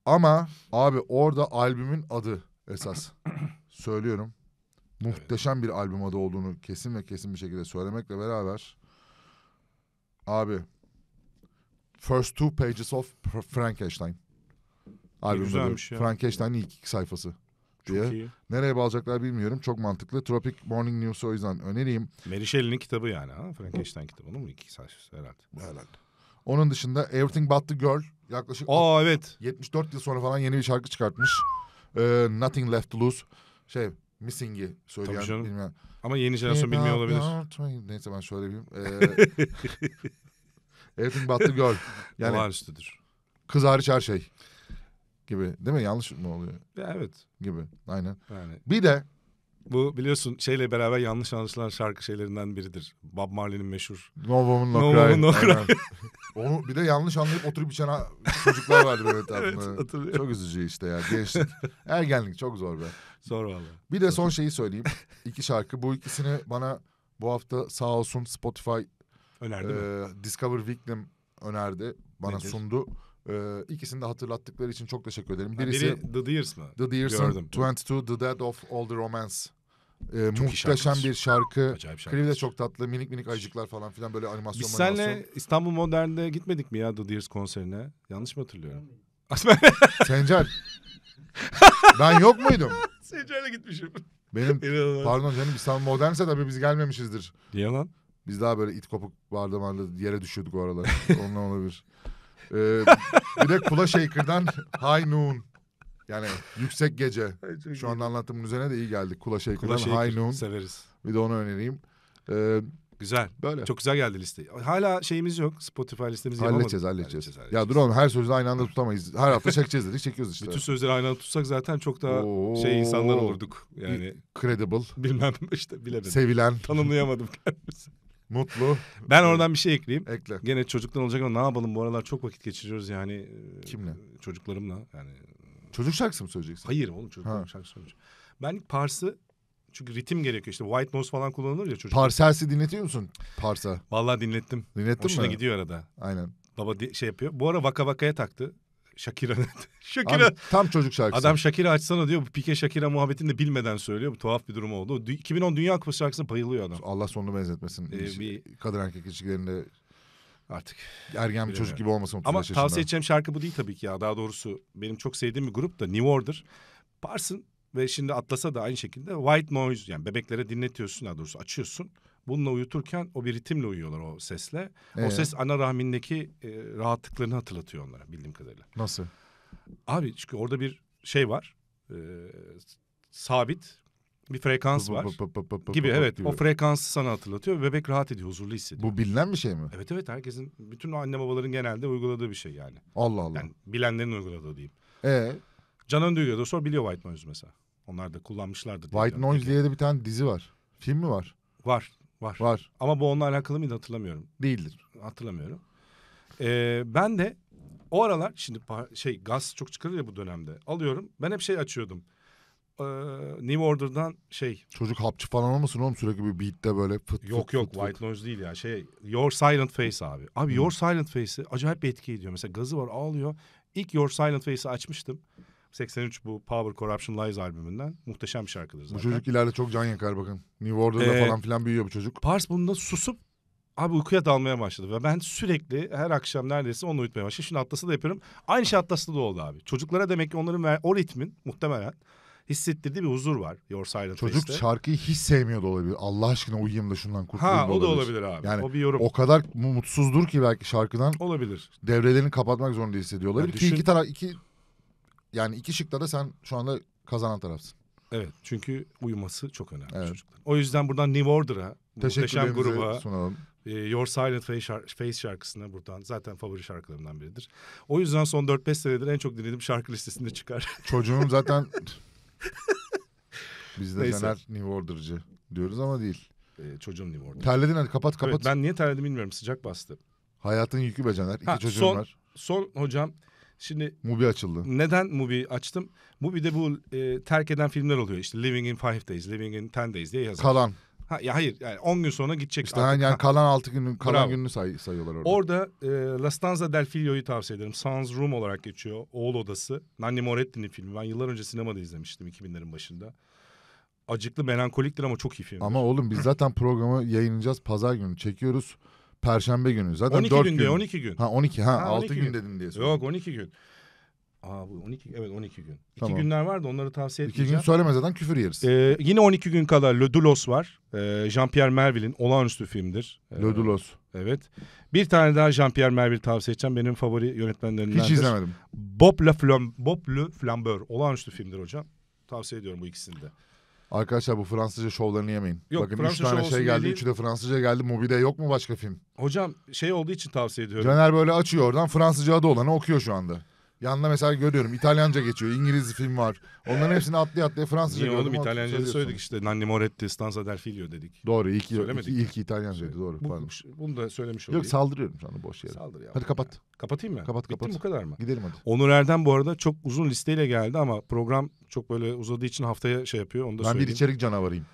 ama abi orada albümün adı esas. Söylüyorum muhteşem bir albüm adı olduğunu kesin ve kesin bir şekilde söylemekle beraber abi First Two Pages of Frankenstein albümü. Frankenstein'in ilk iki sayfası. Diye. Çok iyi. Nereye bağlayacaklar bilmiyorum. Çok mantıklı. Tropic Morning news o yüzden önereyim. Mary Shelley'nin kitabı yani ha? Frankenstein kitabı mı? iki sayfası herhalde. Herhalde. Onun dışında Everything But The Girl yaklaşık Aa, evet. 74 yıl sonra falan yeni bir şarkı çıkartmış. Ee, Nothing Left To Lose. Şey Missing'i söyleyen Tabii canım. bilmem. Ama yeni jenerasyon bilmiyor olabilir. Neyse ben söyleyeyim. Ee, Everything But The Girl. Yani Olağanüstüdür. Kız hariç her şey. Gibi. Değil mi? Yanlış mı oluyor? Ya, evet. Gibi. Aynen. Yani. Bir de bu biliyorsun şeyle beraber yanlış anlaşılan şarkı şeylerinden biridir. Bob Marley'nin meşhur. No Woman No, no Cry. no Cry. Onu bir de yanlış anlayıp oturup içen çocuklar vardı böyle etrafında. evet, çok üzücü işte ya gençlik. Ergenlik çok zor be. Zor valla. Bir de son şeyi söyleyeyim. İki şarkı. Bu ikisini bana bu hafta sağ olsun Spotify önerdi e, mi? Discover Weekly önerdi. Bana Nedir? sundu. Ee, ikisini de hatırlattıkları için çok teşekkür ederim. Birisi, ha, biri The Deers mı? The Deers'ın 22 The Dead of All the Romance e, muhteşem bir şarkı. Acayip Klibi de çok tatlı. Minik minik ayıcıklar falan filan böyle animasyon. Biz animasyon. İstanbul Modern'de gitmedik mi ya The Dears konserine? Yanlış mı hatırlıyorum? Sencer. ben yok muydum? Sencer'le gitmişim. Benim İnanılmaz. pardon canım İstanbul Modern'se tabii biz gelmemişizdir. Niye lan? Biz daha böyle it kopuk vardı vardı yere düşüyorduk o aralar. Onunla olabilir. Ee, bir de Kula Shaker'dan High Noon. Yani yüksek gece. Şu anda anlattığımın üzerine de iyi geldik. Kula Shaker'dan Kula Shaker, High Noon. Severiz. Bir de onu önereyim. Ee, Güzel. Böyle. Çok güzel geldi liste. Hala şeyimiz yok. Spotify listemizi halledeceğiz, halledeceğiz. halledeceğiz, Ya dur oğlum her sözü aynı anda tutamayız. Her hafta çekeceğiz dedik çekiyoruz işte. Bütün sözleri aynı anda tutsak zaten çok daha Oo. şey insanlar olurduk. Yani. Credible. Bilmem işte bilemedim. Sevilen. Tanımlayamadım kendimizi. Mutlu. Ben oradan bir şey ekleyeyim. Ekle. Gene çocuktan olacak ama ne yapalım bu aralar çok vakit geçiriyoruz yani. E, Kimle? Çocuklarımla yani Çocuk şarkısı mı söyleyeceksin? Hayır oğlum çocuk Ha. şarkısı söyleyeceğim. Ben Pars'ı çünkü ritim gerekiyor işte White Noise falan kullanılır ya çocuk. Parselsi dinletiyor musun? Parsa. Vallahi dinlettim. Dinlettin Hoşuna mi? gidiyor arada. Aynen. Baba şey yapıyor. Bu ara Vaka Vaka'ya taktı. Shakira. Abi, Shakira. tam çocuk şarkısı. Adam Shakira açsana diyor. Bu Pike Shakira muhabbetini de bilmeden söylüyor. Bu tuhaf bir durum oldu. 2010 Dünya Kupası şarkısına bayılıyor adam. Allah sonunu benzetmesin. Ee, bir- Kadın erkek ilişkilerinde Artık ergen bir çocuk gibi olmasın 30 Ama yaşında. tavsiye edeceğim şarkı bu değil tabii ki ya. Daha doğrusu benim çok sevdiğim bir grup da New Order. Parsın ve şimdi Atlas'a da aynı şekilde White Noise yani bebeklere dinletiyorsun daha doğrusu açıyorsun. Bununla uyuturken o bir ritimle uyuyorlar o sesle. Ee? O ses ana rahmindeki e, rahatlıklarını hatırlatıyor onlara bildiğim kadarıyla. Nasıl? Abi çünkü orada bir şey var. E, sabit bir frekans var gibi evet o frekansı sana hatırlatıyor bebek rahat ediyor huzurlu hissediyor. Bu bilinen bir şey mi? Evet evet herkesin bütün anne babaların genelde uyguladığı bir şey yani. Allah Allah. Yani bilenlerin uyguladığı diyeyim. Ee? Canan Duygu'ya da sor biliyor White Noise mesela. Onlar da kullanmışlardır. White Noise diye de bir tane dizi var. Film mi var? Var var. Var. Ama bu onunla alakalı mıydı hatırlamıyorum. Değildir. Hatırlamıyorum. Ee, ben de o aralar şimdi şey gaz çok çıkarıyor bu dönemde. Alıyorum ben hep şey açıyordum e, New Order'dan şey. Çocuk hapçı falan olmasın oğlum sürekli bir beatte böyle fıt Yok fıt, yok fıt, White Noise değil ya şey Your Silent Face abi. Abi hmm. Your Silent Face'i acayip bir etki ediyor. Mesela gazı var ağlıyor. İlk Your Silent Face'i açmıştım. 83 bu Power Corruption Lies albümünden. Muhteşem bir şarkıdır zaten. Bu çocuk ileride çok can yakar bakın. New Order'da ee, falan filan büyüyor bu çocuk. Pars bunda susup abi uykuya dalmaya başladı. Ve ben sürekli her akşam neredeyse onu uyutmaya başladım. Şimdi Atlas'ı da yapıyorum. Aynı şey Atlas'ta da oldu abi. Çocuklara demek ki onların o ritmin muhtemelen hissettirdiği bir huzur var Your Silent Çocuk Face'te. şarkıyı hiç sevmiyor da olabilir. Allah aşkına uyuyayım da şundan kurtulayım ha, da olabilir. Ha o da olabilir abi. Yani o bir yorum. O kadar mutsuzdur ki belki şarkıdan. Olabilir. Devrelerini kapatmak zorunda hissediyor olabilir. Yani düşün... iki taraf iki yani iki şıkta da sen şu anda kazanan tarafsın. Evet çünkü uyuması çok önemli evet. çocuklar. O yüzden buradan New Order'a, muhteşem gruba, sunalım. E, Your Silent Face, şark Face şarkısına buradan zaten favori şarkılarımdan biridir. O yüzden son 4-5 senedir en çok dinlediğim şarkı listesinde çıkar. Çocuğum zaten Biz de caner New Order'cı diyoruz ama değil. Ee, çocuğum New Order. Terledin hadi kapat kapat. Evet, ben niye terledim bilmiyorum sıcak bastı. Hayatın yükü be Caner. İki Ha, çocuğun son, var. Son hocam şimdi Mubi açıldı. neden Mubi'yi açtım? Mubi'de bu e, terk eden filmler oluyor. İşte Living in Five Days, Living in Ten Days diye yazıyor. Kalan. Ha, ya hayır yani 10 gün sonra gidecek. İşte artık. yani kalan 6 günün kalan Bravo. gününü say, sayıyorlar orada. Orada e, La Stanza del Figlio'yu tavsiye ederim. Sans Room olarak geçiyor. Oğul Odası. Nanni Moretti'nin filmi. Ben yıllar önce sinemada izlemiştim 2000'lerin başında. Acıklı melankoliktir ama çok iyi film. Ama oğlum biz zaten programı yayınlayacağız. Pazar günü çekiyoruz. Perşembe günü zaten 12 4 gün, gün diye 12 gün. Ha 12 ha, ha 12 gün. gün dedin diye. Söyledim. Yok 12 gün. Aa bu 12 evet 12 gün. 2 Tamam. günler vardı onları tavsiye İki gün etmeyeceğim. zaten küfür yeriz. Ee, yine 12 gün kadar Le Doulos var. Ee, Jean-Pierre Melville'in olağanüstü filmdir. Ee, Lodulos. Evet. Bir tane daha Jean-Pierre Melville tavsiye edeceğim. Benim favori yönetmenlerimdendir. Hiç izlemedim. Bob Le, Flam- Bob Le Flambeur. Olağanüstü filmdir hocam. Tavsiye ediyorum bu ikisini de. Arkadaşlar bu Fransızca şovlarını yemeyin. Yok, Bakın üç Fransızca şov tane şey geldi. değil. Üçü de Fransızca geldi. Mubi'de yok mu başka film? Hocam şey olduğu için tavsiye ediyorum. Caner böyle açıyor oradan Fransızca adı olanı okuyor şu anda. Yanında mesela görüyorum İtalyanca geçiyor, İngiliz film var. Onların hepsini atlaya atlaya Fransızca Niye gördüm. oğlum İtalyanca söyledik işte. Nanni Moretti, Stanza del Figlio dedik. Doğru ilk, ilk, Söylemedik. ilk İtalyancaydı doğru. Bu, Pardon. bunu da söylemiş olayım. Yok saldırıyorum sana boş yere. Saldır ya. Hadi kapat. Kapatayım mı? Kapat, kapat. mi bu kadar mı? Gidelim hadi. Onur Erdem bu arada çok uzun listeyle geldi ama program çok böyle uzadığı için haftaya şey yapıyor. Onu da Ben bir içerik canavarıyım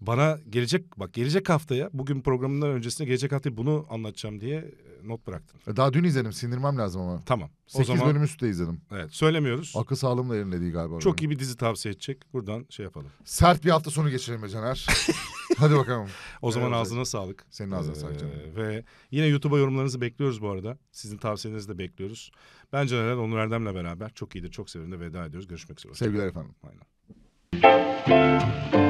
bana gelecek bak gelecek haftaya bugün programından öncesinde gelecek haftaya bunu anlatacağım diye e, not bıraktın. E, daha dün izledim sindirmem lazım ama. Tamam. O 8 zaman, bölüm üstte izledim. Evet söylemiyoruz. Akıl da yerinde değil galiba. Çok iyi bir dizi tavsiye edecek. Buradan şey yapalım. Sert bir hafta sonu geçirelim be Caner. Hadi bakalım. o zaman evet, ağzına sağlık. Senin ağzına ee, sağlık canım. Ve yine YouTube'a yorumlarınızı bekliyoruz bu arada. Sizin tavsiyenizi de bekliyoruz. Ben Caner Onur Erdem'le beraber çok iyidir çok sevimli veda ediyoruz. Görüşmek üzere. Sevgiler efendim. Aynen.